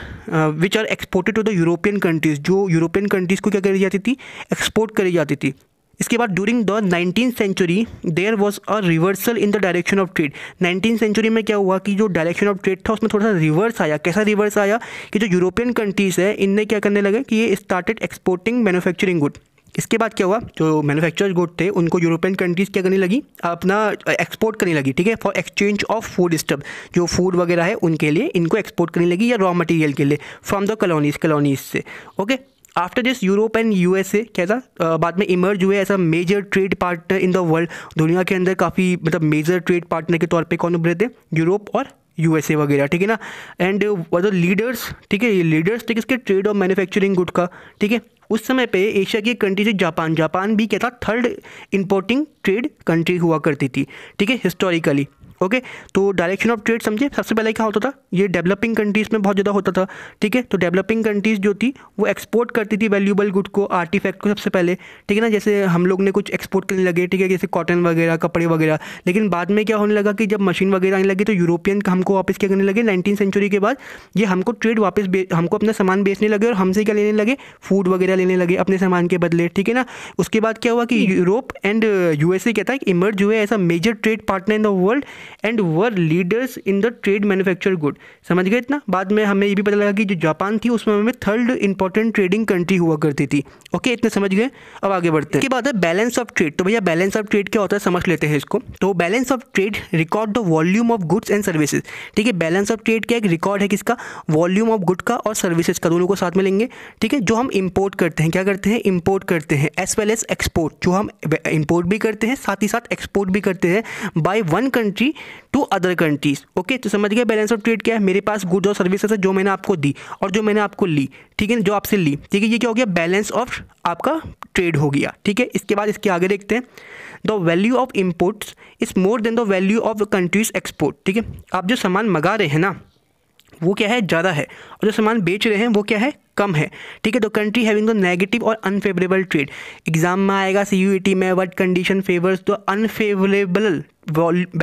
which are exported to the European countries जो यूरोपियन कंट्रीज़ को क्या करी जाती थी एक्सपोर्ट करी जाती थी इसके बाद during the nineteen century there was a reversal in the direction of trade nineteen century में क्या हुआ कि जो डायरेक्शन ऑफ ट्रेड था उसमें थोड़ा सा रिवर्स आया कैसा रिवर्स आया कि जो यूरोपियन कंट्रीज़ है इनने क्या करने लगे कि ये स्टार्टेड एक्सपोर्टिंग मैनुफैक्चरिंग गुड इसके बाद क्या हुआ जो मैनुफैक्चर गुड थे उनको यूरोपियन कंट्रीज़ क्या करने लगी अपना एक्सपोर्ट करने लगी ठीक है for exchange of foodstuff जो फूड वगैरह है उनके लिए इनको एक्सपोर्ट करने लगी या रॉ मटेरियल के लिए फ्रॉम द कलोनीज कलोनीज से okay after this Europe and U S क्या कैसा बाद में इमर्ज हुए as a major trade partner in the world दुनिया के अंदर काफ़ी मतलब मेजर ट्रेड पार्टनर के तौर पर कौन उभरे थे यूरोप और यू एस ए वगैरह ठीक है ना एंड द लीडर्स ठीक है लीडर्स थे किसके ट्रेड और मैन्युफैक्चरिंग गुड का ठीक है उस समय पे एशिया की कंट्री थी जापान जापान भी क्या था थर्ड इंपोर्टिंग ट्रेड कंट्री हुआ करती थी ठीक है हिस्टोरिकली ओके तो डायरेक्शन ऑफ ट्रेड समझे सबसे पहले क्या होता था ये डेवलपिंग कंट्रीज़ में बहुत ज़्यादा होता था ठीक है तो डेवलपिंग कंट्रीज़ जो थी वो एक्सपोर्ट करती थी वैल्यूबल गुड को आर्टिफैक्ट को सबसे पहले ठीक है ना जैसे हम लोग ने कुछ एक्सपोर्ट करने लगे ठीक है जैसे कॉटन वगैरह कपड़े वगैरह लेकिन बाद में क्या होने लगा कि जब मशीन वगैरह आने लगी तो यूरोपियन हमको वापस क्या करने लगे नाइनटीन सेंचुरी के बाद ये हमको ट्रेड वापस हमको अपना सामान बेचने लगे और हमसे क्या लेने लगे फूड वगैरह लेने लगे अपने सामान के बदले ठीक है ना उसके बाद क्या हुआ कि यूरोप एंड यूएसए कहता है इमर्ज हुए ऐसा major trade partner in the world and were leaders in the trade manufacture good समझ गए इतना बाद में हमें ये भी पता लगा कि जो जापान थी उसमें हमें थर्ड इंपॉर्टेंट ट्रेडिंग कंट्री हुआ करती थी ओके इतने समझ गए अब आगे बढ़ते हैं बात बाद है बैलेंस ऑफ ट्रेड तो भैया बैलेंस ऑफ ट्रेड क्या होता है समझ लेते हैं इसको तो balance of trade record the volume of goods and services ठीक है बैलेंस ऑफ ट्रेड क्या एक रिकॉर्ड है किसका वॉल्यूम ऑफ गुड का और सर्विसेज का दोनों को साथ में लेंगे ठीक है जो हम इम्पोर्ट करते हैं क्या करते हैं इम्पोर्ट करते हैं एज वेल एज एक्सपोर्ट जो हम इम्पोर्ट भी करते हैं साथ ही साथ एक्सपोर्ट भी करते हैं by one country country to other countries okay तो समझ गए बैलेंस ऑफ ट्रेड क्या है मेरे पास गुड्स और सर्विसेज है जो मैंने आपको दी और जो मैंने आपको ली ठीक है जो आपसे ली ठीक है ये क्या हो गया बैलेंस ऑफ आपका ट्रेड हो गया ठीक है इसके बाद इसके आगे देखते हैं the value of imports is more than the value of countries export ठीक है आप जो सामान मंगा रहे हैं ना वो क्या है ज़्यादा है और जो सामान बेच रहे हैं वो क्या है कम है ठीक है तो कंट्री हैविंग द नेगेटिव और अनफेवरेबल ट्रेड एग्जाम में आएगा सी यू में what condition favours the unfavourable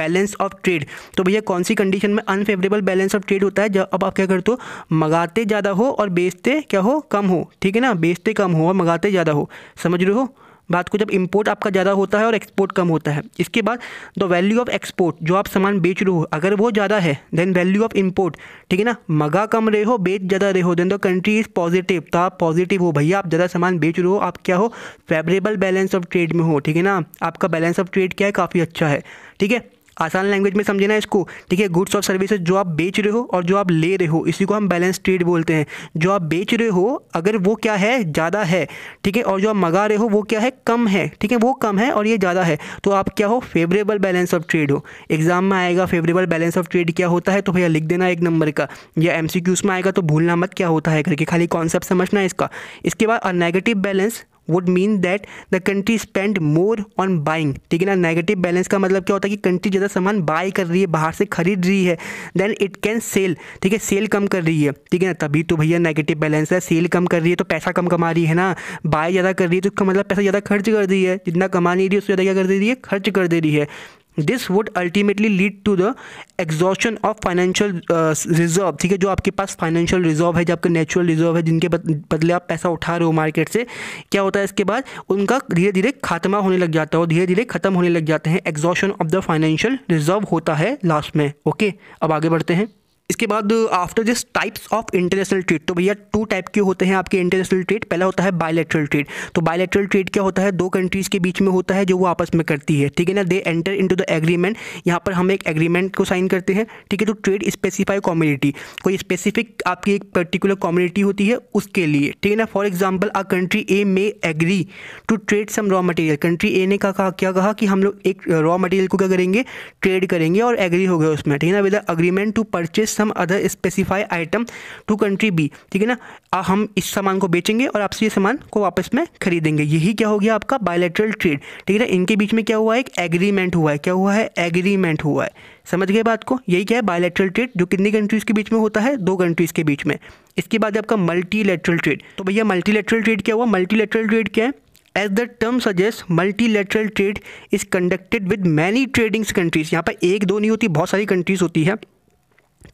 balance of trade तो भैया कौन सी कंडीशन में अनफेवरेबल बैलेंस ऑफ ट्रेड होता है जब अब आप क्या करते हो मंगाते ज़्यादा हो और बेचते क्या हो कम हो ठीक है ना बेचते कम हो और मंगाते ज़्यादा हो समझ रहे हो बात को जब इम्पोर्ट आपका ज़्यादा होता है और एक्सपोर्ट कम होता है इसके बाद द वैल्यू ऑफ एक्सपोर्ट जो आप सामान बेच रहे हो अगर वो ज़्यादा है देन वैल्यू ऑफ इम्पोर्ट ठीक है ना मगा कम रहे हो बेच ज़्यादा रहे हो then the country is positive तो आप पॉजिटिव हो भैया आप ज़्यादा सामान बेच रहे हो आप क्या हो फेवरेबल बैलेंस ऑफ ट्रेड में हो ठीक है ना आपका बैलेंस ऑफ ट्रेड क्या है काफ़ी अच्छा है ठीक है आसान लैंग्वेज में समझना है इसको ठीक है गुड्स और सर्विसेज जो आप बेच रहे हो और जो आप ले रहे हो इसी को हम बैलेंस ट्रेड बोलते हैं जो आप बेच रहे हो अगर वो क्या है ज़्यादा है ठीक है और जो आप मंगा रहे हो वो क्या है कम है ठीक है वो कम है और ये ज़्यादा है तो आप क्या हो फेवरेबल बैलेंस ऑफ ट्रेड हो एग्जाम में आएगा फेवरेबल बैलेंस ऑफ ट्रेड क्या होता है तो भैया लिख देना एक नंबर का या एम में आएगा तो भूलना मत क्या होता है करके खाली कॉन्सेप्ट समझना है इसका इसके बाद negative balance would mean that the country spend more on buying ठीक है ना नेगेटिव बैलेंस का मतलब क्या होता है कि कंट्री ज़्यादा सामान बाय कर रही है बाहर से खरीद रही है देन इट कैन सेल ठीक है सेल कम कर रही है ठीक है ना तभी तो भैया नेगेटिव बैलेंस है सेल कम कर रही है तो पैसा कम कमा रही है ना बाय ज़्यादा कर रही है तो उसका मतलब पैसा ज़्यादा खर्च कर रही है जितना कमा नहीं रही है उससे ज़्यादा क्या कर दे रही है खर्च कर दे रही है this would ultimately lead to the exhaustion of financial reserve ठीक है जो आपके पास फाइनेंशियल रिजर्व है जो आपके नेचुरल रिजर्व है जिनके बदले आप पैसा उठा रहे हो मार्केट से क्या होता है इसके बाद उनका धीरे धीरे खात्मा होने लग जाता है और धीरे धीरे खत्म होने लग जाते हैं exhaustion of the financial reserve होता है लास्ट में ओके okay, अब आगे बढ़ते हैं इसके बाद after this types of international trade तो भैया टू टाइप के होते हैं आपके इंटरनेशनल ट्रेड पहला होता है बायलैटरल ट्रेड तो बायलैटरल ट्रेड क्या होता है दो कंट्रीज़ के बीच में होता है जो वो आपस में करती है ठीक है ना they enter into the agreement यहाँ पर हम एक एग्रीमेंट को साइन करते हैं ठीक है तो ट्रेड स्पेसिफाई कम्युनिटी कोई स्पेसिफिक आपकी एक पर्टिकुलर कम्युनिटी होती है उसके लिए ठीक है ना for example a country A may agree to trade some raw material country A ने कहा क्या कहा कि हम लोग एक रॉ मटेरियल को क्या करेंगे ट्रेड करेंगे और एग्री हो गया उसमें ठीक है ना with agreement to purchase some other specify item to country B ठीक है ना आ, हम इस सामान को बेचेंगे और आपसे ये सामान को वापस में खरीदेंगे यही क्या हो गया आपका बायोलेट्रल ट्रेड ठीक है ना इनके बीच में क्या हुआ है एक एग्रीमेंट हुआ है क्या हुआ है एग्रीमेंट हुआ है समझ गए बात को यही क्या है बायोलेट्रल ट्रेड जो कितनी कंट्रीज़ के बीच में होता है दो कंट्रीज़ के बीच में इसके बाद आपका मल्टीलेट्रल ट्रेड तो भैया मल्टीलेट्रल ट्रेड क्या हुआ मल्टीलेट्रल ट्रेड क्या है as the term suggest multilateral trade is conducted with many tradings countries यहाँ पर एक दो नहीं होती बहुत सारी कंट्रीज होती है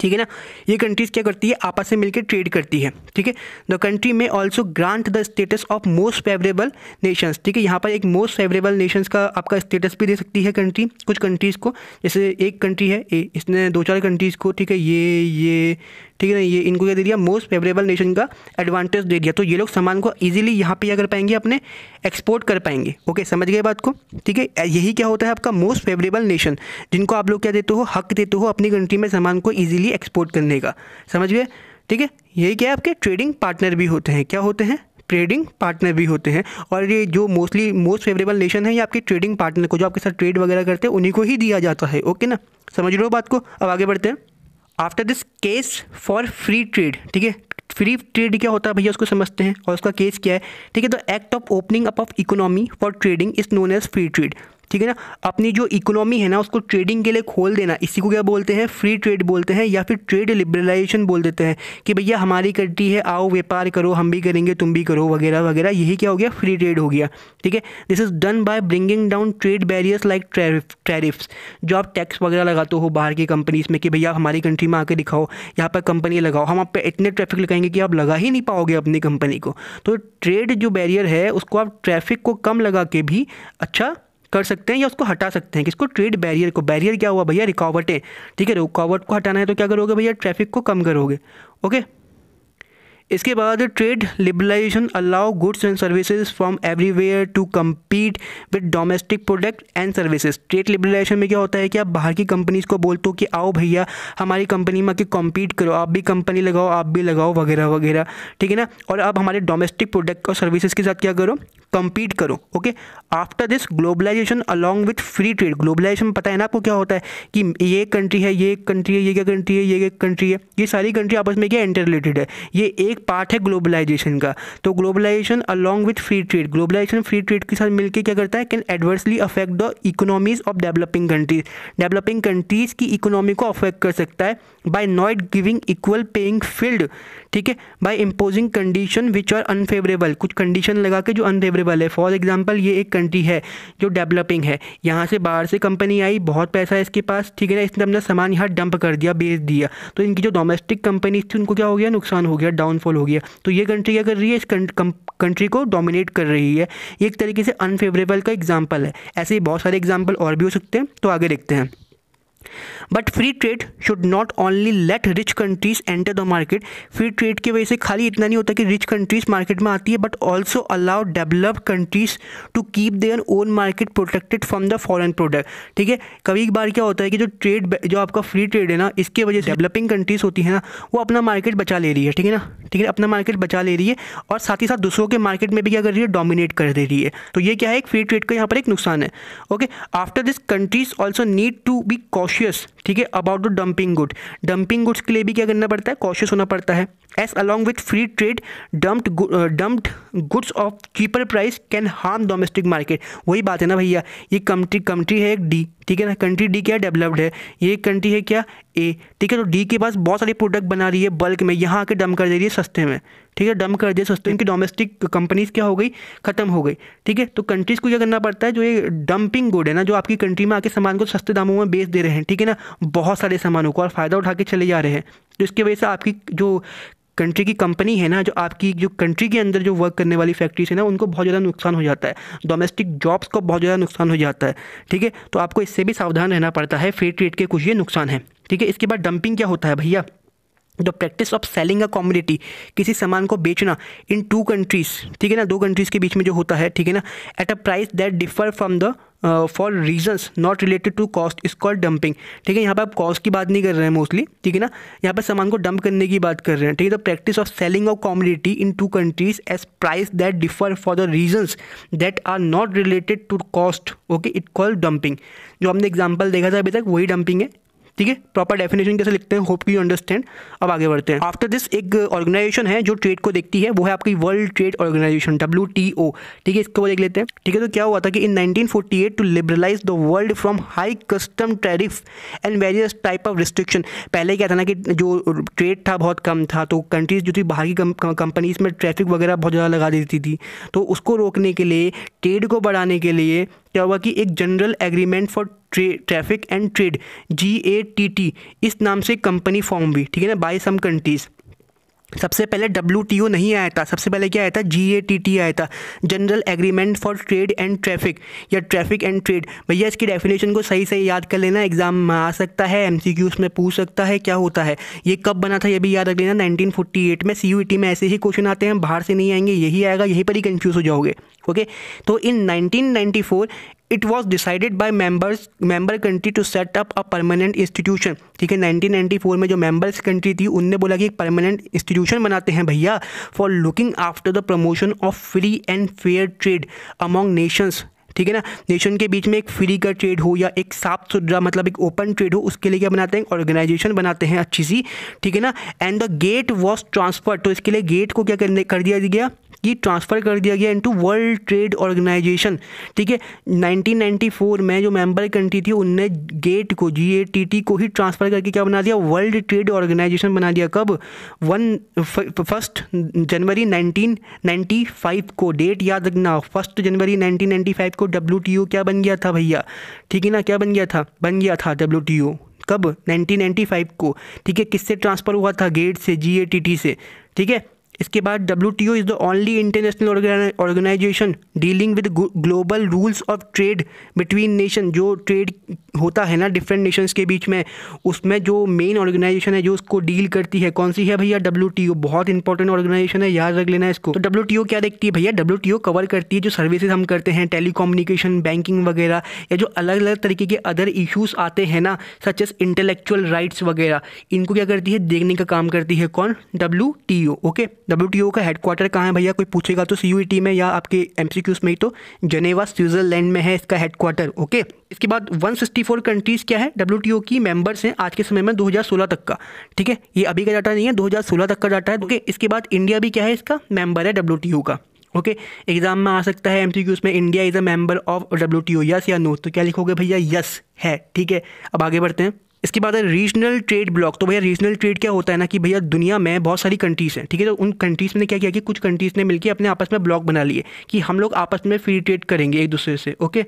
ठीक है ना ये कंट्रीज़ क्या करती है आपस में मिलकर ट्रेड करती है ठीक है the country may also grant the status of most favourable nations ठीक है यहाँ पर एक मोस्ट फेवरेबल नेशंस का आपका स्टेटस भी दे सकती है कंट्री कुछ कंट्रीज़ को जैसे एक कंट्री है ए, इसने दो चार कंट्रीज़ को ठीक है ये ये ठीक है ना ये इनको क्या दे दिया मोस्ट फेवरेबल नेशन का एडवांटेज दे दिया तो ये लोग सामान को ईजिली यहाँ पे क्या कर पाएंगे अपने एक्सपोर्ट कर पाएंगे ओके समझ गए बात को ठीक है यही क्या होता है आपका मोस्ट फेवरेबल नेशन जिनको आप लोग क्या देते हो हक देते हो अपनी कंट्री में सामान को ईजिली एक्सपोर्ट करने का समझ गए ठीक है यही क्या है आपके ट्रेडिंग पार्टनर भी होते हैं क्या होते हैं ट्रेडिंग पार्टनर भी होते हैं और ये जो मोस्टली मोस्ट फेवरेबल नेशन है ये आपके ट्रेडिंग पार्टनर को जो आपके साथ ट्रेड वगैरह करते हैं उन्हीं को ही दिया जाता है ओके ना समझ लो बात को अब आगे बढ़ते हैं after this case for free trade ठीक है फ्री ट्रेड क्या होता है भैया उसको समझते हैं और उसका केस क्या है ठीक है तो act of opening up of economy for trading is known as free trade ठीक है ना अपनी जो इकोनॉमी है ना उसको ट्रेडिंग के लिए खोल देना इसी को क्या बोलते हैं फ्री ट्रेड बोलते हैं या फिर ट्रेड लिबरलाइजेशन बोल देते हैं कि भैया हमारी कंट्री है आओ व्यापार करो हम भी करेंगे तुम भी करो वगैरह वगैरह यही क्या हो गया फ्री ट्रेड हो गया ठीक है this is done by bringing down trade barriers like tariffs जो आप टैक्स वगैरह लगाते हो बाहर की कंपनीज़ में कि भैया हमारी कंट्री में आके दिखाओ यहाँ पर कंपनी लगाओ हम आप पे इतने ट्रैफिक लगाएंगे कि आप लगा ही नहीं पाओगे अपनी कंपनी को तो ट्रेड जो बैरियर है उसको आप ट्रैफिक को कम लगा के भी अच्छा कर सकते हैं या उसको हटा सकते हैं किसको ट्रेड बैरियर को बैरियर क्या हुआ भैया रुकावटें ठीक है रुकावट को हटाना है तो क्या करोगे भैया ट्रैफिक को कम करोगे ओके इसके बाद trade liberalisation allow goods and services from everywhere to compete with domestic product and services trade liberalisation में क्या होता है कि आप बाहर की कंपनीज़ को बोलते हो कि आओ भैया हमारी कंपनी में आके कम्पीट करो आप भी कंपनी लगाओ आप भी लगाओ वगैरह वगैरह ठीक है ना और आप हमारे डोमेस्टिक प्रोडक्ट और सर्विसेज के साथ क्या करो कम्पीट करो okay after this globalisation along with free trade globalisation पता है ना आपको क्या होता है कि ये कंट्री है ये कंट्री है ये क्या कंट्री है ये क्या कंट्री है ये सारी कंट्री आपस में क्या इंटर रिलेटेड है ये एक एक पार्ट है ग्लोबलाइजेशन का तो globalisation along with free trade globalisation free trade के साथ मिलकर क्या करता है can adversely affect the economies of developing countries developing countries की इकोनॉमी को अफेक्ट कर सकता है by not giving equal paying field ठीक है by imposing condition which are unfavourable कुछ कंडीशन लगा के जो अनफेवरेबल है फॉर एग्जाम्पल ये एक कंट्री है जो डेवलपिंग है यहाँ से बाहर से कंपनी आई बहुत पैसा है इसके पास ठीक है ना इसने अपना सामान यहाँ डंप कर दिया बेच दिया तो इनकी जो डोमेस्टिक कंपनीज थी उनको क्या हो गया नुकसान हो गया डाउनफॉल डाउनफॉल हो गया तो ये कंट्री कर रही है इस कंट्री को डोमिनेट कर रही है एक तरीके से अनफेवरेबल का एग्जाम्पल है ऐसे ही बहुत सारे एग्जाम्पल और भी हो सकते हैं तो आगे देखते हैं but free trade should not only let rich countries enter the market free trade की वजह से खाली इतना नहीं होता कि रिच कंट्रीज मार्केट में आती है but also allow developed countries to keep their own market protected from the foreign product ठीक है कभी एक बार क्या होता है कि जो ट्रेड जो आपका फ्री ट्रेड है ना इसके वजह से डेवलपिंग कंट्रीज होती है ना वो अपना मार्केट बचा ले रही है ठीक है ना ठीक है अपना मार्केट बचा ले रही है और साथ ही साथ दूसरों के मार्केट में भी क्या कर रही है डोमिनेट कर दे रही है तो ये क्या है एक फ्री ट्रेड का यहाँ पर एक नुकसान है okay after this countries also need to be cautious ठीक है about the dumping good dumping goods के लिए भी क्या करना पड़ता है कॉशियस होना पड़ता है as along with free trade dumped dumped goods of cheaper price can harm domestic market वही बात है ना भैया ये कंट्री कंट्री है एक डी ठीक है ना कंट्री डी क्या डेवलप्ड है ये कंट्री है क्या ए ठीक है तो डी के पास बहुत सारे प्रोडक्ट बना रही है बल्क में यहाँ आके डम्प कर दे रही है सस्ते में ठीक है डम कर दिया सस्ते इनकी डोमेस्टिक कंपनीज क्या हो गई खत्म हो गई ठीक है तो कंट्रीज़ को यह करना पड़ता है जो ये डंपिंग गुड है ना जो आपकी कंट्री में आके सामान को सस्ते दामों में बेच दे रहे हैं ठीक है ना बहुत सारे सामानों को और फ़ायदा उठा के चले जा रहे हैं तो इसकी वजह से आपकी जो कंट्री की कंपनी है ना जो आपकी जो कंट्री के अंदर जो वर्क करने वाली फैक्ट्रीज है ना उनको बहुत ज़्यादा नुकसान हो जाता है डोमेस्टिक जॉब्स को बहुत ज़्यादा नुकसान हो जाता है ठीक है तो आपको इससे भी सावधान रहना पड़ता है फेयर ट्रेड के कुछ ये नुकसान है ठीक है इसके बाद डंपिंग क्या होता है भैया the practice of selling a commodity किसी सामान को बेचना इन टू कंट्रीज़ ठीक है ना दो कंट्रीज़ के बीच में जो होता है ठीक है ना at a price that differ from the for reasons not related to cost is called dumping ठीक है यहाँ पर आप कॉस्ट की बात नहीं कर रहे हैं मोस्टली ठीक है ना यहाँ पर सामान को डंप करने की बात कर रहे हैं ठीक है the practice of selling of commodity in two countries as price that differ for the reasons that are not related to cost okay it called dumping जो हमने एग्जाम्पल देखा था अभी तक वही डंपिंग है ठीक है प्रॉपर डेफिनेशन कैसे लिखते हैं होप यू अंडरस्टैंड अब आगे बढ़ते हैं आफ्टर दिस एक ऑर्गेनाइजेशन है जो ट्रेड को देखती है वो है आपकी world trade organisation W T O ठीक है इसको देख लेते हैं ठीक है तो क्या हुआ था कि in eight to liberalise the world from high custom tariff and various type of restriction पहले क्या था ना कि जो ट्रेड था बहुत कम था तो कंट्रीज जो थी बाहर की कंपनीज में ट्रैफिक वगैरह बहुत ज़्यादा लगा देती थी तो उसको रोकने के लिए ट्रेड को बढ़ाने के लिए क्या हुआ कि एक general agreement for traffic and trade G A T T इस नाम से कंपनी फॉर्म हुई ठीक है ना बाई सम कंट्रीज़ सबसे पहले डब्ल्यू टी ओ नहीं आया था सबसे पहले क्या आया था जी ए टी टी आया था general agreement for trade and traffic या ट्रैफिक एंड ट्रेड भैया इसकी डेफिनेशन को सही सही याद कर लेना एग्जाम में आ सकता है एम सी क्यू में पूछ सकता है क्या होता है ये कब बना था ये भी याद रख लेना नाइनटीन फोर्टी एट में सी यू टी में ऐसे ही क्वेश्चन आते हैं बाहर से नहीं आएंगे यही आएगा यहीं पर ही कन्फ्यूज़ हो जाओगे ओके तो in nineteen ninety four it was decided by members member country to set up a permanent institution ठीक है 1994 में जो मेंबर्स कंट्री थी उनने बोला कि एक परमानेंट इंस्टीट्यूशन बनाते हैं भैया for looking after the promotion of free and fair trade among nations ठीक है ना नेशन के बीच में एक फ्री का ट्रेड हो या एक साफ सुथरा मतलब एक ओपन ट्रेड हो उसके लिए क्या बनाते हैं ऑर्गेनाइजेशन बनाते हैं अच्छी सी ठीक है ना and the GATT was transfer तो इसके लिए गेट को क्या कर दिया गया कि ट्रांसफ़र कर दिया गया इनटू वर्ल्ड ट्रेड ऑर्गेनाइजेशन ठीक है 1994 में जो मेंबर कंट्री थी उनने गेट को जी ए टी टी को ही ट्रांसफ़र करके क्या बना दिया वर्ल्ड ट्रेड ऑर्गेनाइजेशन बना दिया कब वन फर्स्ट जनवरी नाइनटीन फाइव को डेट याद रखना फर्स्ट जनवरी नाइनटीन फाइव को डब्ल्यू टी ओ क्या बन गया था भैया ठीक है ना क्या बन गया था बन गया था डब्ल्यू टी ओ कब 1995 को ठीक है किससे ट्रांसफ़र हुआ था गेट से जी से ठीक है इसके बाद W T O is the only international organisation dealing with global rules of trade between nation जो ट्रेड होता है ना डिफरेंट नेशंस के बीच में उसमें जो मेन ऑर्गेनाइजेशन है जो उसको डील करती है कौन सी है भैया डब्ल्यू टी ओ बहुत इंपॉर्टेंट ऑर्गेनाइजेशन है याद रख लेना इसको तो डब्ल्यू टी ओ क्या देखती है भैया डब्ल्यू टी ओ कवर करती है जो सर्विसेज हम करते हैं टेली कम्युनिकेशन बैंकिंग वगैरह या जो अलग अलग तरीके के अदर इशूज़ आते हैं ना सच एस इंटेलेक्चुअल राइट्स वगैरह इनको क्या करती है देखने का काम करती है कौन W T O okay W T O का हेडक्वार्टर कहाँ है भैया कोई पूछेगा तो सी यू टी में या आपके एम सी में ही तो जनेवा स्विट्ज़रलैंड में है इसका हेडक्वार्टर ओके इसके बाद 164 कंट्रीज़ क्या है डब्ल्यू टी ओ की मेंबर्स हैं आज के समय में 2016 तक का ठीक है ये अभी का डाटा नहीं है 2016 तक का डाटा है ओके इसके बाद इंडिया भी क्या है इसका मेंबर है डब्ल्यू टी ओ का ओके okay, एग्जाम में आ सकता है एम में India is a member of W T O yes या नो तो क्या लिखोगे भैया यस है ठीक है अब आगे बढ़ते हैं इसके बाद है रीजनल ट्रेड ब्लॉक तो भैया रीजनल ट्रेड क्या होता है ना कि भैया दुनिया में बहुत सारी कंट्रीज़ हैं ठीक है तो उन कंट्रीज़ ने क्या किया कि कुछ कंट्रीज़ ने मिलकर अपने आपस में ब्लॉक बना लिए कि हम लोग आपस में फ्री ट्रेड करेंगे एक दूसरे से ओके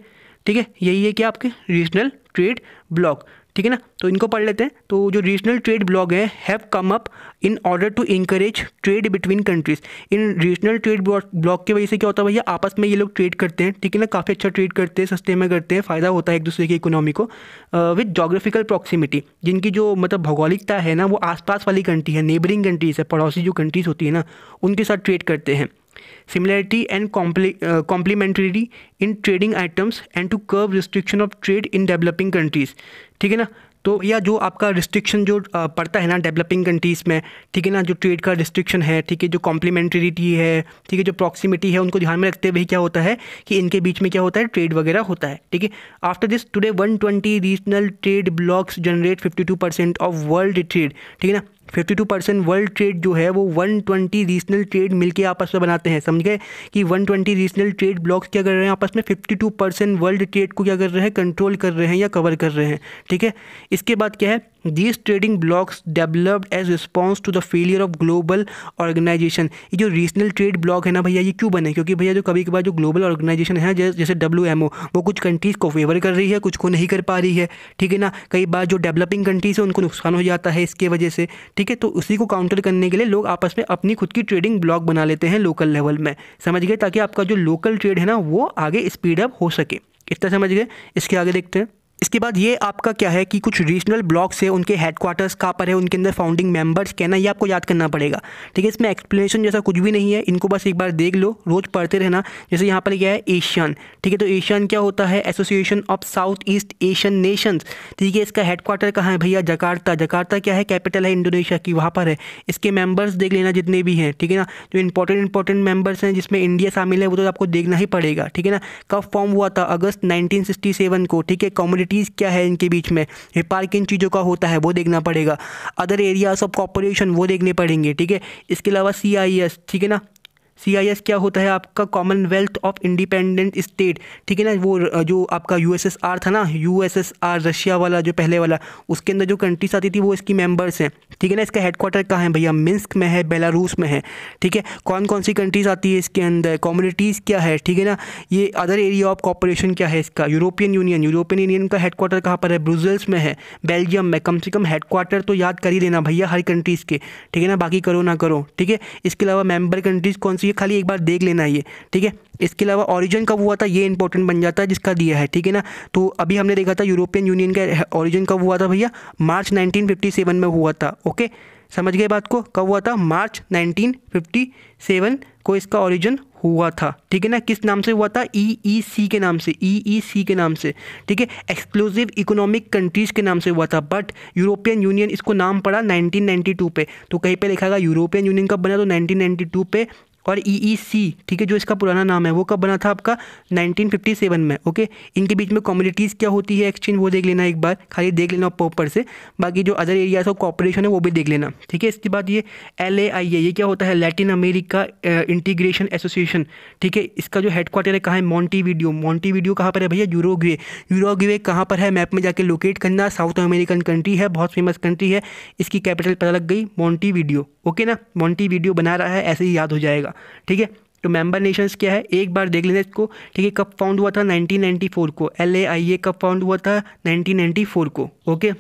ठीक है यही है क्या आपके रीजनल ट्रेड ब्लॉक ठीक है ना तो इनको पढ़ लेते हैं तो जो रीजनल ट्रेड ब्लॉग है have come up in order to encourage trade between countries in regional trade bloc की वजह से क्या होता है भैया आपस में ये लोग ट्रेड करते हैं ठीक है ना काफ़ी अच्छा ट्रेड करते हैं सस्ते में करते हैं फ़ायदा होता है एक दूसरे की इकोनॉमी को विद जोग्राफिकल प्रॉक्सिमिटी जिनकी जो मतलब भौगोलिकता है ना वो आसपास वाली कंट्री है नेबरिंग कंट्रीज़ है पड़ोसी जो कंट्रीज़ होती है ना उनके साथ ट्रेड करते हैं similarity and complementarity in trading items and to curb restriction of trade in developing countries ठीक है ना तो या जो आपका रिस्ट्रिक्शन जो पड़ता है ना डेवलपिंग कंट्रीज़ में ठीक है ना जो ट्रेड का रिस्ट्रिक्शन है ठीक है जो कॉम्प्लीमेंट्रिटी है ठीक है जो प्रॉक्सिमिटी है उनको ध्यान में रखते हुए क्या होता है कि इनके बीच में क्या होता है ट्रेड वगैरह होता है ठीक है after this today 120 regional trade blocks generate 52 percent of world trade ठीक है ना 52 परसेंट वर्ल्ड ट्रेड जो है वो 120 रीजनल ट्रेड मिलकर आपस में बनाते हैं समझ गए कि 120 रीजनल ट्रेड ब्लॉक्स क्या कर रहे हैं आपस में 52 परसेंट वर्ल्ड ट्रेड को क्या कर रहे हैं कंट्रोल कर रहे हैं या कवर कर रहे हैं ठीक है इसके बाद क्या है these trading bloc developed as response to the failure of global organisation ये जो रीजनल ट्रेड ब्लॉक है ना भैया ये क्यों बने क्योंकि भैया जो कभी कभार जो ग्लोबल ऑर्गेनाइजेशन है जैसे डब्ल्यू एम ओ वो कुछ कंट्रीज़ को फेवर कर रही है कुछ को नहीं कर पा रही है ठीक है ना कई बार जो डेवलपिंग कंट्रीज़ है उनको नुकसान हो जाता है इसके वजह से ठीक है तो उसी को काउंटर करने के लिए लोग आपस में अपनी खुद की ट्रेडिंग ब्लॉक बना लेते हैं लोकल लेवल में समझ गए ताकि आपका जो लोकल ट्रेड है ना वो आगे स्पीड अप हो सके इतना समझ गए इसके आगे देखते हैं इसके बाद ये आपका क्या है कि कुछ रीजनल ब्लॉक्स है उनके हेडक्वार्टर्स कहाँ पर है उनके अंदर फाउंडिंग मेंबर्स कहना ये आपको याद करना पड़ेगा ठीक है इसमें एक्सप्लेनेशन जैसा कुछ भी नहीं है इनको बस एक बार देख लो रोज़ पढ़ते रहना जैसे यहाँ पर क्या है एशियन ठीक है तो एशियन क्या होता है association of South East Asian nations ठीक है इसका हेडक्वार्टर कहाँ है भैया जकार्ता जकार्ता क्या है कैपिटल है इंडोनेशिया की वहाँ पर है इसके मेम्बर्स देख लेना जितने भी हैं ठीक है ना जो इंपॉर्टेंट इंपॉर्टेंट मेम्बर्स हैं जिसमें इंडिया शामिल है वो तो आपको देखना ही पड़ेगा ठीक है ना कब फॉर्म हुआ था अगस्त नाइनटीन को ठीक है कॉमोडिटी सिमिलरिटीज़ क्या है इनके बीच में व्यापार किन चीज़ों का होता है वो देखना पड़ेगा अदर एरियाज ऑफ कॉपोरेशन वो देखने पड़ेंगे ठीक है इसके अलावा सी आई एस ठीक है ना एस क्या होता है आपका कॉमनवेल्थ ऑफ इंडिपेंडेंट स्टेट ठीक है ना वो जो आपका आर था ना आर रशिया वाला जो पहले वाला उसके अंदर जो कंट्रीज आती थी वो इसकी मेंबर्स हैं ठीक है ना इसका हेडक्वार्टर कहाँ है भैया मिन्स्क में है बेलारूस में है ठीक है कौन कौन सी कंट्रीज़ आती है इसके अंदर कॉम्युनिटीज़ क्या है ठीक है ना ये अदर एरिया ऑफ कॉपरेशन क्या है इसका यूरोपियन यूनियन यूरोपियन यूनियन का हेडक्वार्टर कहाँ पर है ब्रुजल्स में है बेल्जियम में कम से कम हेडक्वार्टर तो याद कर ही देना भैया हर कंट्रीज़ के ठीक है ना बाकी करो ना करो ठीक है इसके अलावा मेम्बर कंट्रीज़ कौन सी चाहिए खाली एक बार देख लेना ये ठीक है इसके अलावा ऑरिजन कब हुआ था ये इंपॉर्टेंट बन जाता है जिसका दिया है ठीक है ना तो अभी हमने देखा था यूरोपियन यूनियन का ऑरिजन कब हुआ था भैया मार्च 1957 में हुआ था ओके समझ गए बात को कब हुआ था मार्च 1957 को इसका ऑरिजन हुआ था ठीक है ना किस नाम से हुआ था ई e सी e के नाम से ई e सी के नाम से ठीक है एक्सक्लूसिव इकोनॉमिक कंट्रीज़ के नाम से हुआ था बट यूरोपियन यूनियन इसको नाम पड़ा 1992 पे तो कहीं पे लिखा गया यूरोपियन यूनियन कब बना तो 1992 पे और ईईसी e e ठीक है जो इसका पुराना नाम है वो कब बना था आपका 1957 में ओके इनके बीच में कॉमोडिटीज़ क्या होती है एक्सचेंज वो देख लेना एक बार खाली देख लेना प्रॉपर से बाकी जो अदर एरियाज ऑफ कॉपरेशन है वो भी देख लेना ठीक है इसके बाद ये एल ए आई है ये क्या होता है लैटिन अमेरिका इंटीग्रेशन एसोसिएशन ठीक है इसका जो हेडक्वार्टर है कहाँ है मॉन्टी वीडियो मॉन्टी वीडियो कहाँ पर है भैया यूरोग्वे यूरोग्वे कहाँ पर है मैप में जाके लोकेट करना साउथ अमेरिकन कंट्री है बहुत फेमस कंट्री है इसकी कैपिटल पता लग गई मॉन्टी वीडियो ओके ना मॉन्टी वीडियो बना रहा है ऐसे ही याद हो जाएगा ठीक है तो मेंबर नेशंस क्या है एक बार देख लेना इसको ठीक है कब फाउंड हुआ था 1994 को एल ए आई ए कब फाउंड हुआ था 1994 को ओके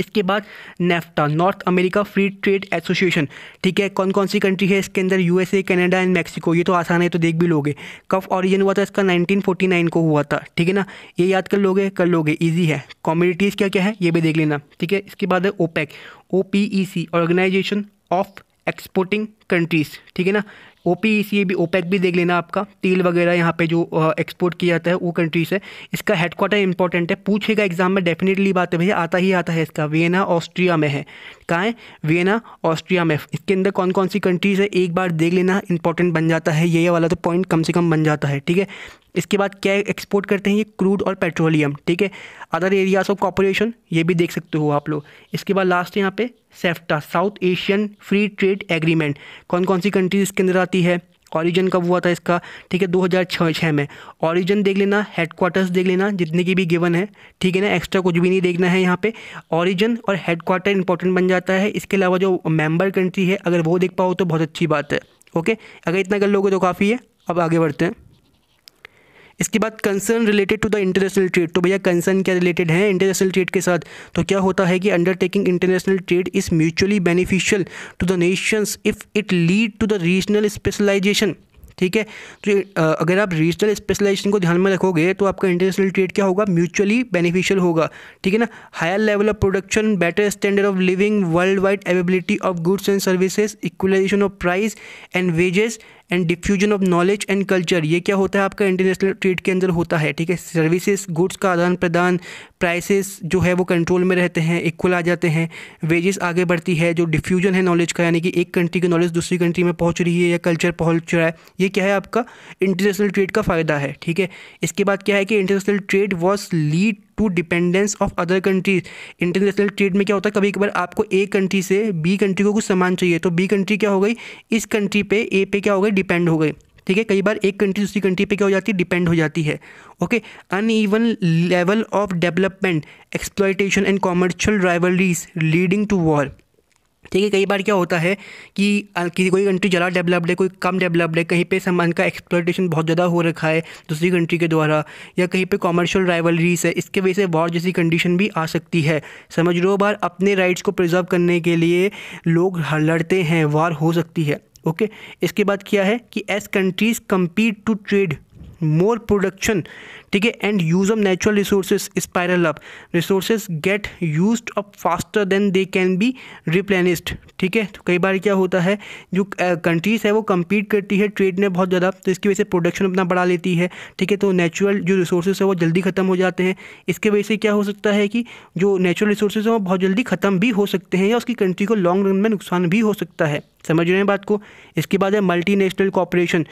इसके बाद NAFTA North America free trade association ठीक है कौन कौन सी कंट्री है इसके अंदर यूएसए कनाडा एंड मैक्सिको ये तो आसान है तो देख भी लोगे कब ऑरिजन हुआ था इसका 1949 को हुआ था ठीक है ना ये याद कर लोगे कर लोगे ईजी है कॉम्युनिटीज़ क्या क्या है ये भी देख लेना ठीक है इसके बाद है OPEC O P E C organisation of exporting countries ठीक है ना ओ पी सी भी ओपेक e भी देख लेना आपका तेल वगैरह यहाँ पे जो एक्सपोर्ट किया जाता है वो कंट्रीज़ है इसका हेडक्वार्टर इंपॉर्टेंट है पूछेगा एग्जाम में डेफिनेटली बात है भैया आता ही आता है इसका वियना ऑस्ट्रिया में है कहाँ है वियना ऑस्ट्रिया में इसके अंदर कौन कौन सी कंट्रीज़ है एक बार देख लेना इंपॉर्टेंट बन जाता है ये वाला तो पॉइंट कम से कम बन जाता है ठीक है इसके बाद क्या एक्सपोर्ट करते हैं ये क्रूड और पेट्रोलियम ठीक है अदर एरियाज ऑफ कॉपोरेशन ये भी देख सकते हो आप लोग इसके बाद लास्ट यहाँ पे SAFTA South Asian free trade agreement कौन कौन सी कंट्रीज इसके अंदर आती है ऑरिजन कब हुआ था इसका ठीक है 2006 में ऑरिजन देख लेना हेडक्वार्टर्स देख लेना जितने की भी गिवन है ठीक है ना एक्स्ट्रा कुछ भी नहीं देखना है यहाँ पे ऑरिजन और हेडक्वार्टर इंपॉर्टेंट बन जाता है इसके अलावा जो मेंबर कंट्री है अगर वो देख पाओ तो बहुत अच्छी बात है ओके अगर इतना कर लोगे तो काफ़ी है अब आगे बढ़ते हैं इसके बाद concern related to the international trade तो भैया कंसर्न क्या रिलेटेड है इंटरनेशनल ट्रेड के साथ तो क्या होता है कि undertaking international trade is mutually beneficial to the nations if it lead to the regional specialisation ठीक है तो अगर आप रीजनल स्पेशलाइजेशन को ध्यान में रखोगे तो आपका इंटरनेशनल ट्रेड क्या होगा म्यूचुअली बेनिफिशियल होगा ठीक है ना higher level of production better standard of living world wide availability of goods and services equalisation of price and wages and diffusion of knowledge and culture ये क्या होता है आपका इंटरनेशनल ट्रेड के अंदर होता है ठीक है सर्विसेज गुड्स का आदान प्रदान प्राइसेस जो है वो कंट्रोल में रहते हैं इक्वल आ जाते हैं वेजेस आगे बढ़ती है जो डिफ्यूजन है नॉलेज का यानी कि एक कंट्री की नॉलेज दूसरी कंट्री में पहुँच रही है या कल्चर पहुँच रहा है ये क्या है आपका इंटरनेशनल ट्रेड का फ़ायदा है ठीक है इसके बाद क्या है कि international trade was lead to dependence of other countries international trade में क्या होता है कभी कभार आपको ए कंट्री से बी कंट्री को कुछ सामान चाहिए तो बी कंट्री क्या हो गई इस कंट्री पे ए पे क्या हो गई डिपेंड हो गए ठीक है कई बार एक कंट्री दूसरी कंट्री पे क्या हो जाती है डिपेंड हो जाती है okay uneven level of development exploitation and commercial rivalries leading to war ठीक है कई बार क्या होता है कि किसी कोई कंट्री ज़्यादा डेवलप्ड है कोई कम डेवलप्ड है कहीं पे सामान का एक्सप्लोटेशन बहुत ज़्यादा हो रखा है दूसरी कंट्री के द्वारा या कहीं पे कॉमर्शियल राइवलरीज है इसके वजह से वॉर जैसी कंडीशन भी आ सकती है समझ लो बार अपने राइट्स को प्रिजर्व करने के लिए लोग लड़ते हैं वार हो सकती है ओके इसके बाद क्या है कि as countries compete to trade more production ठीक है and use of natural resources spiral up resources get use up faster than they can be replenished ठीक है तो कई बार क्या होता है जो कंट्रीज़ है वो कंपीट करती है ट्रेड में बहुत ज़्यादा तो इसकी वजह से प्रोडक्शन अपना बढ़ा लेती है ठीक है तो नेचुरल जो रिसोर्सेज है वो जल्दी ख़त्म हो जाते हैं इसके वजह से क्या हो सकता है कि जो नेचुरल रिसोर्सेज हैं वो बहुत जल्दी ख़त्म भी हो सकते हैं या उसकी कंट्री को लॉन्ग रन में नुकसान भी हो सकता है समझ रहे हैं बात को इसके बाद है नेशनल कॉरपोरेशन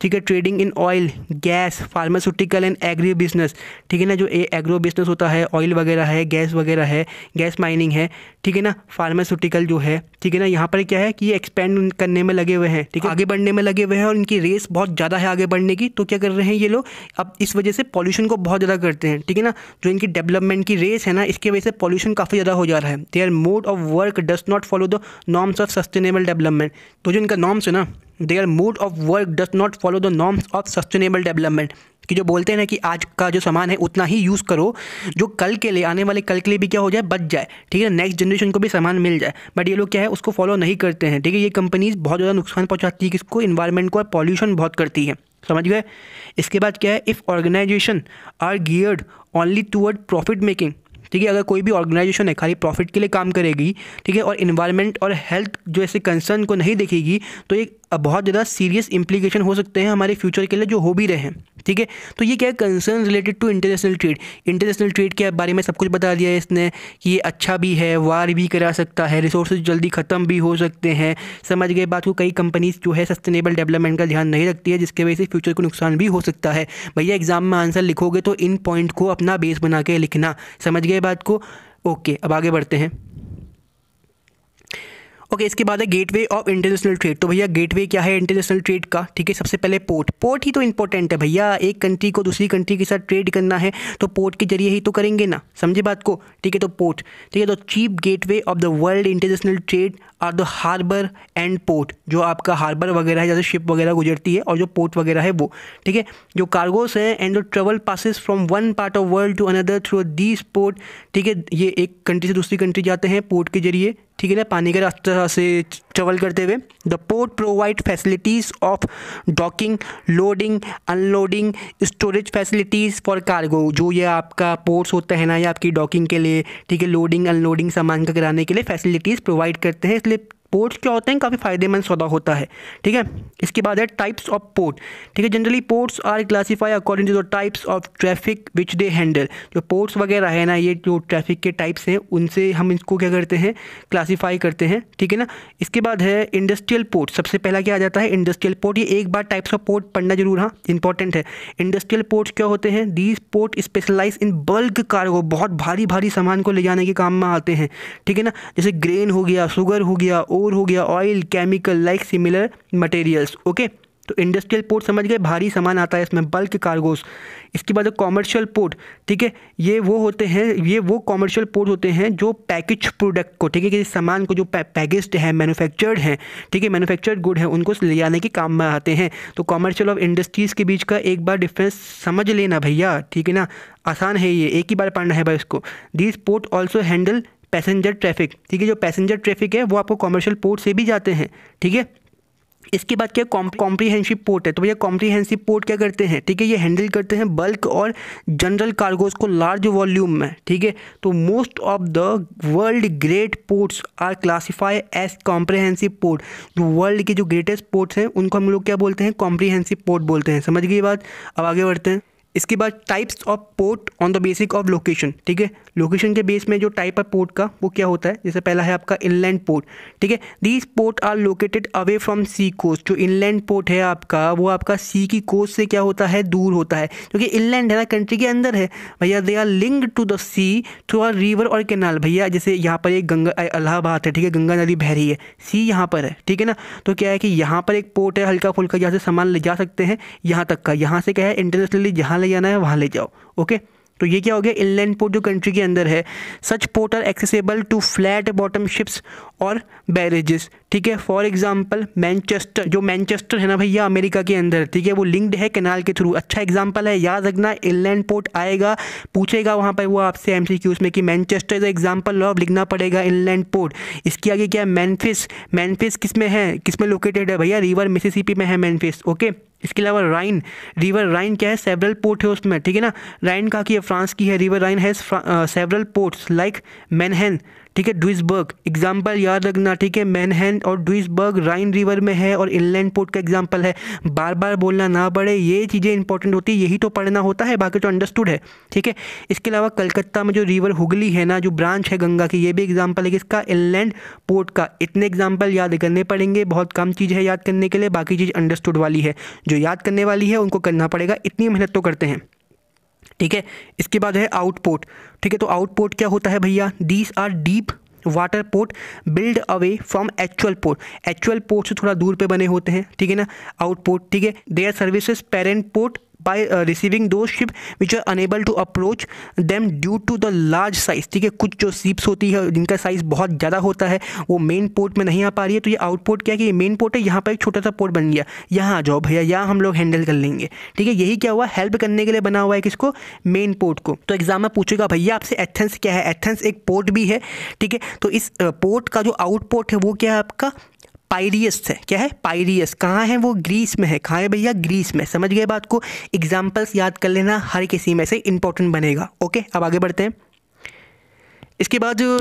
ठीक है trading in oil gas pharmaceutical and agribusiness ठीक है ना जो ए एग्रो बिजनेस होता है ऑयल वगैरह है गैस वगैरह है गैस माइनिंग है ठीक है ना फार्मास्यूटिकल जो है ठीक है ना यहाँ पर क्या है कि ये एक्सपेंड करने में लगे हुए हैं ठीक है आगे बढ़ने में लगे हुए हैं और इनकी रेस बहुत ज़्यादा है आगे बढ़ने की तो क्या कर रहे हैं ये लोग अब इस वजह से पॉल्यूशन को बहुत ज़्यादा करते हैं ठीक है ना जो इनकी डेवलपमेंट की रेस है ना इसकी वजह से पॉल्यूशन काफ़ी ज़्यादा हो जा रहा है their mode of work does not follow the norms of sustainable development development तो जो इनका नॉर्म्स है ना their mood of work does not follow the norms of sustainable development कि जो बोलते हैं ना कि आज का जो सामान है उतना ही यूज़ करो जो कल के लिए आने वाले कल के लिए भी क्या हो जाए बच जाए ठीक है नेक्स्ट जनरेशन को भी सामान मिल जाए बट ये लोग क्या है उसको फॉलो नहीं करते हैं ठीक है ये कंपनीज बहुत ज़्यादा नुकसान पहुँचाती है किसको इन्वायरमेंट को और पॉल्यूशन बहुत करती है समझ गए इसके बाद क्या है if organization are geared only toward profit making ठीक है अगर कोई भी ऑर्गेनाइजेशन है खाली प्रॉफिट के लिए काम करेगी ठीक है और इन्वायरमेंट और हेल्थ जो ऐसे कंसर्न को नहीं देखेगी तो एक बहुत ज़्यादा सीरियस इम्प्लीकेशन हो सकते हैं हमारे फ्यूचर के लिए जो हो भी रहे हैं ठीक है तो ये क्या है concern related to international trade international trade के बारे में सब कुछ बता दिया है इसने कि ये अच्छा भी है वार भी करा सकता है रिसोर्सेज जल्दी ख़त्म भी हो सकते हैं समझ गए बात को कई कंपनीज़ जो है सस्टेनेबल डेवलपमेंट का ध्यान नहीं रखती है जिसके वजह से फ्यूचर को नुकसान भी हो सकता है भैया एग्जाम में आंसर लिखोगे तो इन पॉइंट को अपना बेस बना के लिखना समझ गए बात को ओके अब आगे बढ़ते हैं ओके इसके बाद है गेटवे ऑफ इंटरनेशनल ट्रेड तो भैया गेटवे क्या है इंटरनेशनल ट्रेड का ठीक है सबसे पहले पोर्ट पोर्ट ही तो इंपॉर्टेंट है भैया एक कंट्री को दूसरी कंट्री के साथ ट्रेड करना है तो पोर्ट के जरिए ही तो करेंगे ना समझे बात को ठीक है तो पोर्ट ठीक है तो cheap gateway of the world international trade are the harbour and port जो आपका हार्बर वगैरह है जैसे शिप वगैरह गुजरती है और जो पोर्ट वगैरह है वो ठीक है जो कार्गोस हैं and the travel passes from one part of world to another through these port ठीक है ये एक कंट्री से दूसरी कंट्री जाते हैं पोर्ट के जरिए ठीक है ना पानी के रास्ता से ट्रेवल करते हुए the port provide facilities of docking loading unloading storage facilities for cargo जो ये आपका पोर्ट्स होता है ना ये आपकी डॉकिंग के लिए ठीक है लोडिंग अनलोडिंग सामान का कराने के लिए फैसिलिटीज़ प्रोवाइड करते हैं इसलिए blieb पोर्ट्स क्या होते हैं काफ़ी फायदेमंद सौदा होता है ठीक है इसके बाद है टाइप्स ऑफ पोर्ट ठीक है generally ports are classify according to the types of traffic which they handle जो पोर्ट्स वगैरह है ना ये जो ट्रैफिक के टाइप्स हैं उनसे हम इसको क्या करते हैं क्लासीफाई करते हैं ठीक है ना इसके बाद है इंडस्ट्रियल पोर्ट सबसे पहला क्या आ जाता है इंडस्ट्रियल पोर्ट ये एक बार टाइप्स ऑफ पोर्ट पढ़ना जरूर हाँ इंपॉर्टेंट है इंडस्ट्रियल पोर्ट्स क्या होते हैं these port specialize in bulk cargo बहुत भारी भारी सामान को ले जाने के काम में आते हैं ठीक है ना जैसे ग्रेन हो गया शुगर हो गया और हो गया oil chemical like similar materials okay तो इंडस्ट्रियल पोर्ट समझ गए भारी सामान आता है इसमें बल्क कार्गोस इसके बाद कॉमर्शियल पोर्ट ठीक है ये वो होते हैं ये वो कॉमर्शियल पोर्ट होते हैं जो पैकेज प्रोडक्ट को ठीक है किसी सामान को जो पैकेज्ड है मैन्युफैक्चर्ड है ठीक है मैन्युफैक्चर्ड गुड है उनको ले आने के काम में आते हैं तो कॉमर्शियल और इंडस्ट्रीज़ के बीच का एक बार डिफरेंस समझ लेना भैया ठीक है ना आसान है ये एक ही बार पढ़ना है भाई इसको this port also handle passenger traffic ठीक है जो पैसेंजर ट्रैफिक है वो आपको कॉमर्शियल पोर्ट से भी जाते हैं ठीक है इसके बाद क्या कॉम्प्रीहेंसिव पोर्ट है तो भैया कॉम्प्रीहेंसिव पोर्ट क्या करते हैं ठीक है ये हैंडल करते हैं बल्क और जनरल कार्गोज को लार्ज वॉल्यूम में ठीक है तो most of the world great ports are classify as comprehensive port जो वर्ल्ड के जो ग्रेटेस्ट पोर्ट्स हैं उनको हम लोग क्या बोलते हैं कॉम्प्रीहेंसिव पोर्ट बोलते हैं समझ गई बात अब आगे बढ़ते हैं इसके बाद types of port on the basic of location ठीक है लोकेशन के बेस में जो टाइप है पोर्ट का वो क्या होता है जैसे पहला है आपका इनलैंड पोर्ट ठीक है these port are located away from sea coast जो इनलैंड पोर्ट है आपका वो आपका सी की कोस्ट से क्या होता है दूर होता है क्योंकि इनलैंड है ना कंट्री के अंदर है भैया they are link to the sea through or river और कैनाल भैया जैसे यहाँ पर एक गंगा इलाहाबाद है ठीक है गंगा नदी बह रही है सी यहाँ पर है ठीक है ना तो क्या है कि यहाँ पर एक पोर्ट है हल्का फुल्का जहाँ से सामान ले जा सकते हैं यहाँ तक का यहाँ से क्या है इंटरनेशनली जहाँ ले जाना है वहाँ ले जाओ ओके तो ये क्या हो गया इनलैंड पोर्ट जो कंट्री के अंदर है such port are accessible to flat bottom ships और बैरेजेस ठीक है फॉर एग्जांपल मैनचेस्टर जो मैनचेस्टर है ना भैया अमेरिका के अंदर ठीक है वो लिंक्ड है कैनाल के थ्रू अच्छा एग्जांपल है याद रखना इनलैंड पोर्ट आएगा पूछेगा वहाँ पर वो आपसे एम में कि मैनचेस्टर इज एग्जाम्पल ऑफ लिखना पड़ेगा इनलैंड पोर्ट इसके आगे क्या है मैनफिस मैनफिस किस में है किस में लोकेटेड है भैया रिवर मिसिसिपी में है मैनफिस ओके इसके अलावा राइन रिवर राइन क्या है सेवरल पोर्ट है उसमें ठीक है ना राइन कहा कि फ्रांस की है river Rhine has several ports like Mannheim ठीक है डुइसबर्ग एग्जाम्पल याद रखना ठीक है मैनहैन और डुइसबर्ग राइन रिवर में है और इनलैंड पोर्ट का एग्जाम्पल है बार बार बोलना ना पड़े ये चीज़ें इंपॉर्टेंट होती है यही तो पढ़ना होता है बाकी तो अंडरस्टूड है ठीक है इसके अलावा कलकत्ता में जो रिवर हुगली है ना जो ब्रांच है गंगा की ये भी एग्जाम्पल है किसका इनलैंड पोर्ट का इतने एग्जाम्पल याद करने पड़ेंगे बहुत कम चीज़ है याद करने के लिए बाकी चीज़ अंडरस्टूड वाली है जो याद करने वाली है उनको करना पड़ेगा इतनी मेहनत तो करते हैं ठीक है इसके बाद है आउटपोर्ट ठीक है तो आउटपोर्ट क्या होता है भैया these are deep water port build away from actual port actual port से थोड़ा दूर पे बने होते हैं ठीक है ना आउटपोर्ट ठीक है they are services parent port by receiving those ship which are unable to approach them due to the large size ठीक है कुछ जो शिप्स होती है जिनका साइज़ बहुत ज़्यादा होता है वो मेन पोर्ट में नहीं आ पा रही है तो ये आउटपोर्ट क्या है कि ये मेन पोर्ट है यहाँ पर एक छोटा सा पोर्ट बन गया यहाँ आ जाओ भैया यहाँ हम लोग हैंडल कर लेंगे ठीक है यही क्या हुआ हेल्प करने के लिए बना हुआ है किसको मेन पोर्ट को तो एग्जाम में पूछेगा भैया आपसे एथेंस क्या है एथेंस एक पोर्ट भी है ठीक है तो इस पोर्ट uh, का जो आउटपोर्ट है वो क्या है आपका पायरियस है क्या है पायरियस कहाँ है वो ग्रीस में है कहाँ है भैया ग्रीस में समझ गए बात को एग्जाम्पल्स याद कर लेना हर किसी में से इंपॉर्टेंट बनेगा ओके अब आगे बढ़ते हैं इसके बाद जो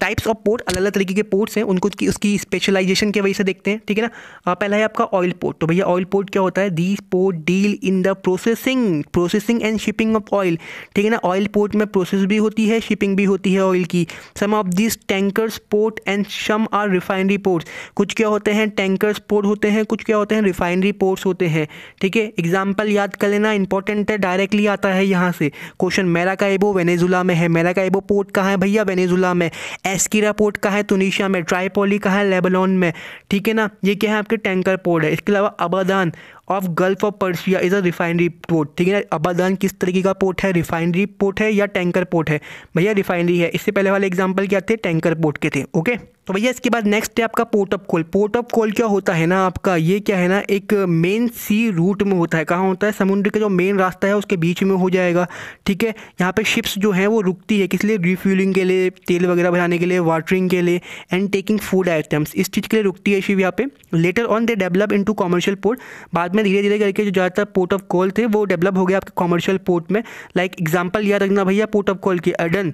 टाइप्स ऑफ पोर्ट अलग अलग तरीके के पोर्ट्स हैं उनको उसकी स्पेशलाइजेशन के वजह से देखते हैं ठीक है ना पहला है आपका ऑयल पोर्ट तो भैया ऑयल पोर्ट क्या होता है the port deal in the processing processing and shipping of oil ठीक है ना ऑयल पोर्ट में प्रोसेस भी होती है शिपिंग भी होती है ऑयल की some of this tankers port and some are refinery ports कुछ क्या होते हैं टैंकर्स पोर्ट होते हैं कुछ क्या होते हैं रिफाइनरी पोर्ट्स होते हैं ठीक है एग्जाम्पल याद कर लेना इंपॉर्टेंट है डायरेक्टली आता है यहाँ से क्वेश्चन मेरा का एबो में है मेरा का एबो पोर्ट कहाँ है भैया सीरिया वेनेजुला में एस्किरा पोर्ट कहाँ है तुनिशिया में ट्राईपोली कहाँ है लेबनॉन में ठीक है ना ये क्या है आपके टैंकर पोर्ट है इसके अलावा Abadan of Gulf of Persia is a refinery port ठीक है ना अबादान किस तरीके का पोर्ट है रिफाइनरी पोर्ट है या टैंकर पोर्ट है भैया रिफाइनरी है इससे पहले वाले एग्जाम्पल क्या थे टैंकर पोर्ट के थे ओके तो भैया इसके बाद नेक्स्ट है आपका port of call port of call क्या होता है ना आपका ये क्या है ना एक मेन सी रूट में होता है कहाँ होता है समुद्र का जो मेन रास्ता है उसके बीच में हो जाएगा ठीक है यहाँ पे शिप्स जो हैं वो रुकती है किस लिए रिफ्यूलिंग के लिए तेल वगैरह भराने के लिए वाटरिंग के लिए एंड टेकिंग फूड आइटम्स इस चीज़ के लिए रुकती है शिव यहाँ पे later on they develop in commercial port बाद में धीरे धीरे करके जो ज़्यादातर पोर्ट ऑफ कॉल थे वो डेवलप हो गया आपके कॉमर्शियल पोर्ट में लाइक एग्जाम्पल याद रखना भैया पोर्ट ऑफ कॉल के एडन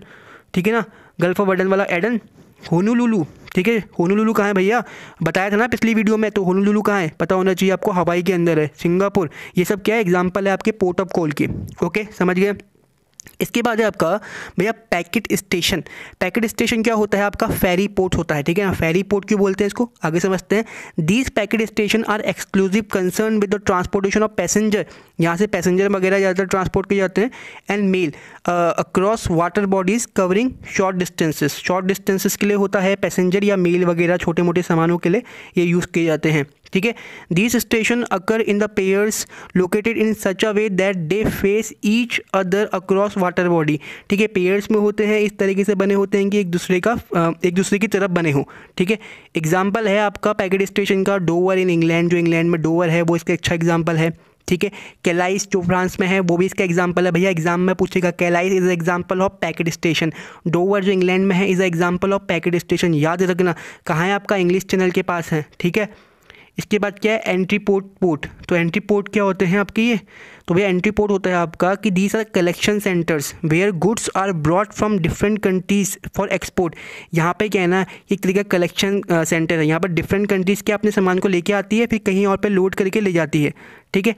ठीक है ना गल्फ ऑफ अडन वाला एडन होनूलुलू ठीक है होनुलुलु कहाँ है भैया बताया था ना पिछली वीडियो में तो होनुलुलु कहाँ है पता होना चाहिए आपको हवाई के अंदर है सिंगापुर ये सब क्या है एग्जाम्पल है आपके पोर्ट ऑफ कॉल के ओके समझ गए इसके बाद है आपका भैया पैकेट स्टेशन पैकेट स्टेशन क्या होता है आपका फेरी पोर्ट होता है ठीक है फेरी पोर्ट क्यों बोलते हैं इसको आगे समझते हैं these packet station are exclusive concern with the transportation of passenger यहाँ से पैसेंजर वगैरह ज़्यादातर ट्रांसपोर्ट किए जाते हैं and mail across water bodies covering short distances short distances के लिए होता है पैसेंजर या मेल वगैरह छोटे मोटे सामानों के लिए ये यूज़ किए जाते हैं ठीक है this station occur in the pairs located in such a way that they face each other across water body ठीक है पेयर्स में होते हैं इस तरीके से बने होते हैं कि एक दूसरे का uh, एक दूसरे की तरफ बने हों ठीक है एग्जाम्पल है आपका पैकेट स्टेशन का डोवर इन इंग्लैंड जो इंग्लैंड में डोवर है वो इसका अच्छा एग्जाम्पल है ठीक है कैलाइस जो फ्रांस में है वो भी इसका एग्जाम्पल है भैया एग्जाम में पूछेगा Calais is example of packet station Dover जो इंग्लैंड में है is example of packet station याद रखना कहाँ है आपका इंग्लिश चैनल के पास है ठीक है इसके बाद क्या है एंट्री पोर्ट पोर्ट तो एंट्री पोर्ट क्या होते हैं आपके ये तो भैया एंट्री पोर्ट होता है आपका कि these are collection centres where goods are brought from different countries for export यहाँ पे क्या है ना एक तरीके का कलेक्शन सेंटर है यहाँ पर डिफरेंट कंट्रीज़ के अपने सामान को लेके आती है फिर कहीं और पर लोड करके ले जाती है ठीक है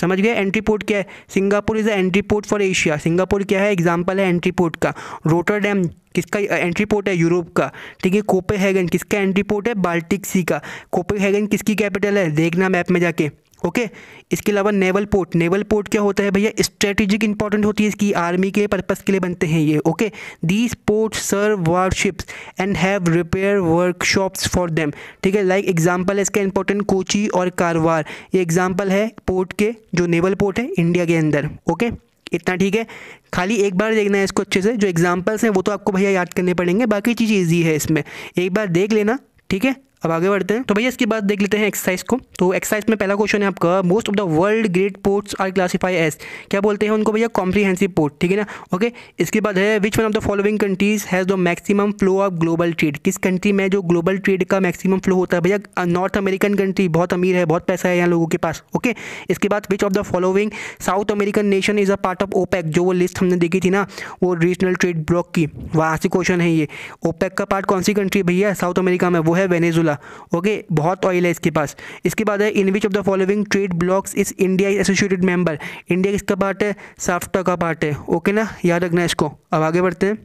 समझ गए एंट्री पोर्ट क्या है Singapore is a entry port for Asia Singapore क्या है एग्जाम्पल है एंट्री पोर्ट का रोटर डैम किसका एंट्री पोर्ट है यूरोप का ठीक है कोपे हैगन किसका एंट्री पोर्ट है बाल्टिक सी का कोपे हैगन किसकी कैपिटल है देखना मैप में जाके ओके इसके अलावा नेवल पोर्ट नेवल पोर्ट क्या होता है भैया स्ट्रेटेजिक इंपॉर्टेंट होती है इसकी आर्मी के पर्पस के लिए बनते हैं ये okay these port serve warships and have repair workshops for them ठीक है लाइक एग्जांपल है इसका इंपॉर्टेंट कोची और कारवार ये एग्जांपल है पोर्ट के जो नेवल पोर्ट है इंडिया के अंदर ओके इतना ठीक है खाली एक बार देखना है इसको अच्छे से जो एग्जाम्पल्स हैं वो तो आपको भैया याद करने पड़ेंगे बाकी चीज़ ईजी है इसमें एक बार देख लेना ठीक है अब आगे बढ़ते हैं तो भैया इसके बाद देख लेते हैं एक्सरसाइज को तो एक्सरसाइज में पहला क्वेश्चन है आपका most of the world great ports are classify as क्या बोलते हैं उनको भैया कॉम्प्रीहेंसिव पोर्ट ठीक है ना ओके इसके बाद है which one of the following countries has the maximum flow of global trade किस कंट्री में जो ग्लोबल ट्रेड का मैक्सिमम फ्लो होता है भैया नॉर्थ अमेरिकन कंट्री बहुत अमीर है बहुत पैसा है यहाँ लोगों के पास ओके इसके बाद which of the following South American nation is a part of OPEC जो वो लिस्ट हमने देखी थी ना वो रीजनल ट्रेड ब्लॉक की वहाँ से क्वेश्चन है ये ओपैक का पार्ट कौन सी कंट्री भैया साउथ अमेरिका में वो है वेनेजुला जाएगा ओके बहुत ऑयल है इसके पास इसके बाद है in which of the following trade blocks is India is associated member India किसका पार्ट है साफ्टा का पार्ट है ओके ना याद रखना है इसको अब आगे बढ़ते हैं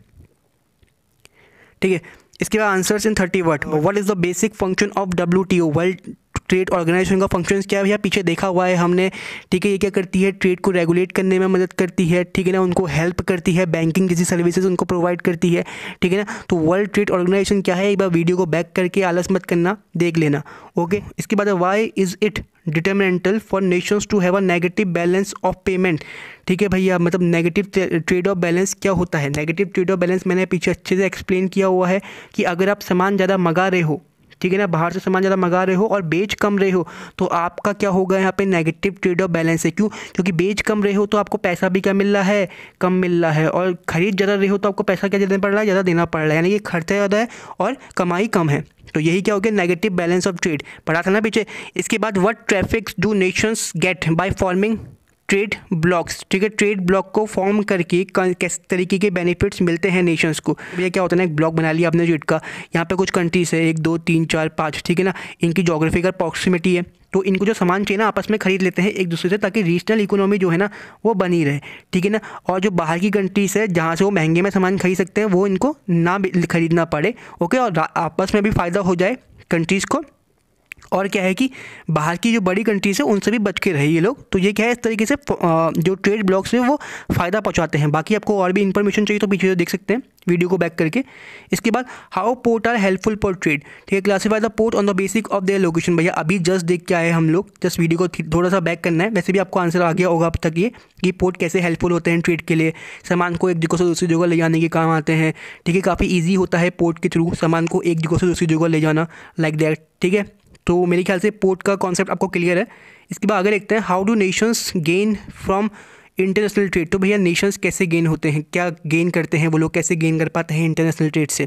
ठीक है इसके बाद answers in thirty word what is the basic function of W T O world trade organization का फंक्शन क्या है भैया पीछे देखा हुआ है हमने ठीक है ये क्या करती है ट्रेड को रेगुलेट करने में मदद करती है ठीक है ना उनको हेल्प करती है बैंकिंग जैसी सर्विसेज उनको प्रोवाइड करती है ठीक है ना तो वर्ल्ड ट्रेड ऑर्गेनाइजेशन क्या है एक बार वीडियो को बैक करके आलस मत करना देख लेना ओके इसके बाद why is it detrimental for nations to have a negative balance of payment ठीक है भैया मतलब नेगेटिव ट्रेड ऑफ बैलेंस क्या होता है नेगेटिव ट्रेड ऑफ बैलेंस मैंने पीछे अच्छे से एक्सप्लेन किया हुआ है कि अगर आप सामान ज़्यादा मंगा रहे हो ठीक है ना बाहर से सामान ज़्यादा मंगा रहे हो और बेच कम रहे हो तो आपका क्या होगा यहाँ पे नेगेटिव ट्रेड ऑफ बैलेंस है क्यों क्योंकि बेच कम रहे हो तो आपको पैसा भी क्या मिल रहा है कम मिल रहा है और ख़रीद ज़्यादा रहे हो तो आपको पैसा क्या देना पड़ रहा है ज़्यादा देना पड़ रहा है यानी कि खर्चा ज़्यादा है और कमाई कम है तो यही क्या हो गया नेगेटिव बैलेंस ऑफ ट्रेड पढ़ा था ना पीछे इसके बाद what traffics do nations get by forming trade blocks ठीक है ट्रेड ब्लॉक को फॉर्म करके किस तरीके के बेनिफिट्स मिलते हैं नेशंस को भैया क्या होता है ना एक ब्लॉक बना लिया अपने ट्रेड का यहाँ पे कुछ कंट्रीज है एक दो तीन चार पाँच ठीक है ना इनकी जोग्राफिकल अप्रॉक्सीमेटी है तो इनको जो सामान चाहिए ना आपस में खरीद लेते हैं एक दूसरे से ताकि रीजनल इकोनॉमी जो है ना वो बनी रहे ठीक है ना और जो बाहर की कंट्रीज है जहाँ से वो महंगे में सामान खरीद सकते हैं वो इनको ना खरीदना पड़े ओके और आपस में भी फ़ायदा हो जाए कंट्रीज़ को और क्या है कि बाहर की जो बड़ी कंट्रीज है उनसे भी बच के रहे ये लोग तो ये क्या है इस तरीके से जो ट्रेड ब्लॉक्स हैं वो फ़ायदा पहुंचाते हैं बाकी आपको और भी इन्फॉर्मेशन चाहिए तो पीछे देख सकते हैं वीडियो को बैक करके इसके बाद how port are helpful for trade ठीक है classify the port on the basic of their location भैया अभी जस्ट देख के आए हम लोग जस्ट वीडियो को थोड़ा सा बैक करना है वैसे भी आपको आंसर आ गया होगा अब तक ये कि पोर्ट कैसे हेल्पफुल होते हैं ट्रेड के लिए सामान को एक जगह से दूसरी जगह ले जाने के काम आते हैं ठीक है काफ़ी ईजी होता है पोर्ट के थ्रू सामान को एक जगह से दूसरी जगह ले जाना लाइक दैट ठीक है तो मेरे ख्याल से पोर्ट का कॉन्सेप्ट आपको क्लियर है इसके बाद आगे देखते हैं how do nations gain from international trade तो भैया नेशंस कैसे गेन होते हैं क्या गेन करते हैं वो लोग कैसे गेन कर पाते हैं इंटरनेशनल ट्रेड से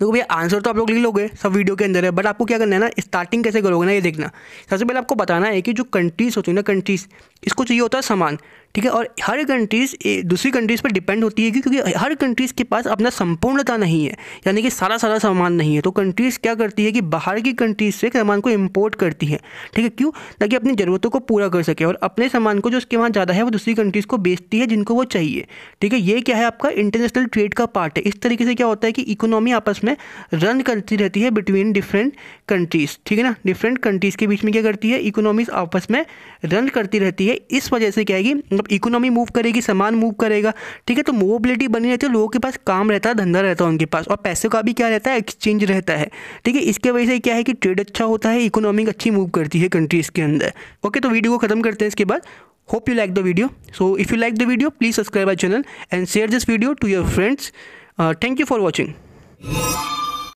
देखो भैया आंसर तो आप लोग लिख लोगे सब वीडियो के अंदर है बट आपको क्या करना है ना स्टार्टिंग कैसे करोगे ना ये देखना सबसे पहले आपको बताना है कि जो कंट्रीज़ होती है ना कंट्रीज़ इसको चाहिए होता है सामान ठीक है और हर कंट्रीज़ दूसरी कंट्रीज़ पर डिपेंड होती है क्योंकि हर कंट्रीज़ के पास अपना संपूर्णता नहीं है यानी कि सारा सारा सामान नहीं है तो कंट्रीज़ क्या करती है कि बाहर की कंट्रीज़ से सामान को इम्पोर्ट करती है ठीक है क्यों ताकि अपनी ज़रूरतों को पूरा कर सके और अपने सामान को जो उसके वहाँ ज़्यादा है वो दूसरी कंट्रीज़ को बेचती है जिनको वो चाहिए ठीक है ये क्या है आपका इंटरनेशनल ट्रेड का पार्ट है इस तरीके से क्या होता है कि इकोनॉमी आपस में रन करती रहती है बिटवीन डिफरेंट कंट्रीज़ ठीक है ना डिफरेंट कंट्रीज़ के बीच में क्या करती है इकोनॉमीज़ आपस में रन करती रहती है इस वजह से क्या है कि मतलब इकोनॉमी मूव करेगी सामान मूव करेगा ठीक है तो मोबिलिटी बनी रहती है लोगों के पास काम रहता है धंधा रहता है उनके पास और पैसे का भी क्या रहता है एक्सचेंज रहता है ठीक है इसके वजह से क्या है कि ट्रेड अच्छा होता है इकोनॉमिक अच्छी मूव करती है कंट्रीज़ के अंदर ओके तो वीडियो को खत्म करते हैं इसके बाद hope you like the video so if you like the video please subscribe our channel and share this video to your friends thank you for watching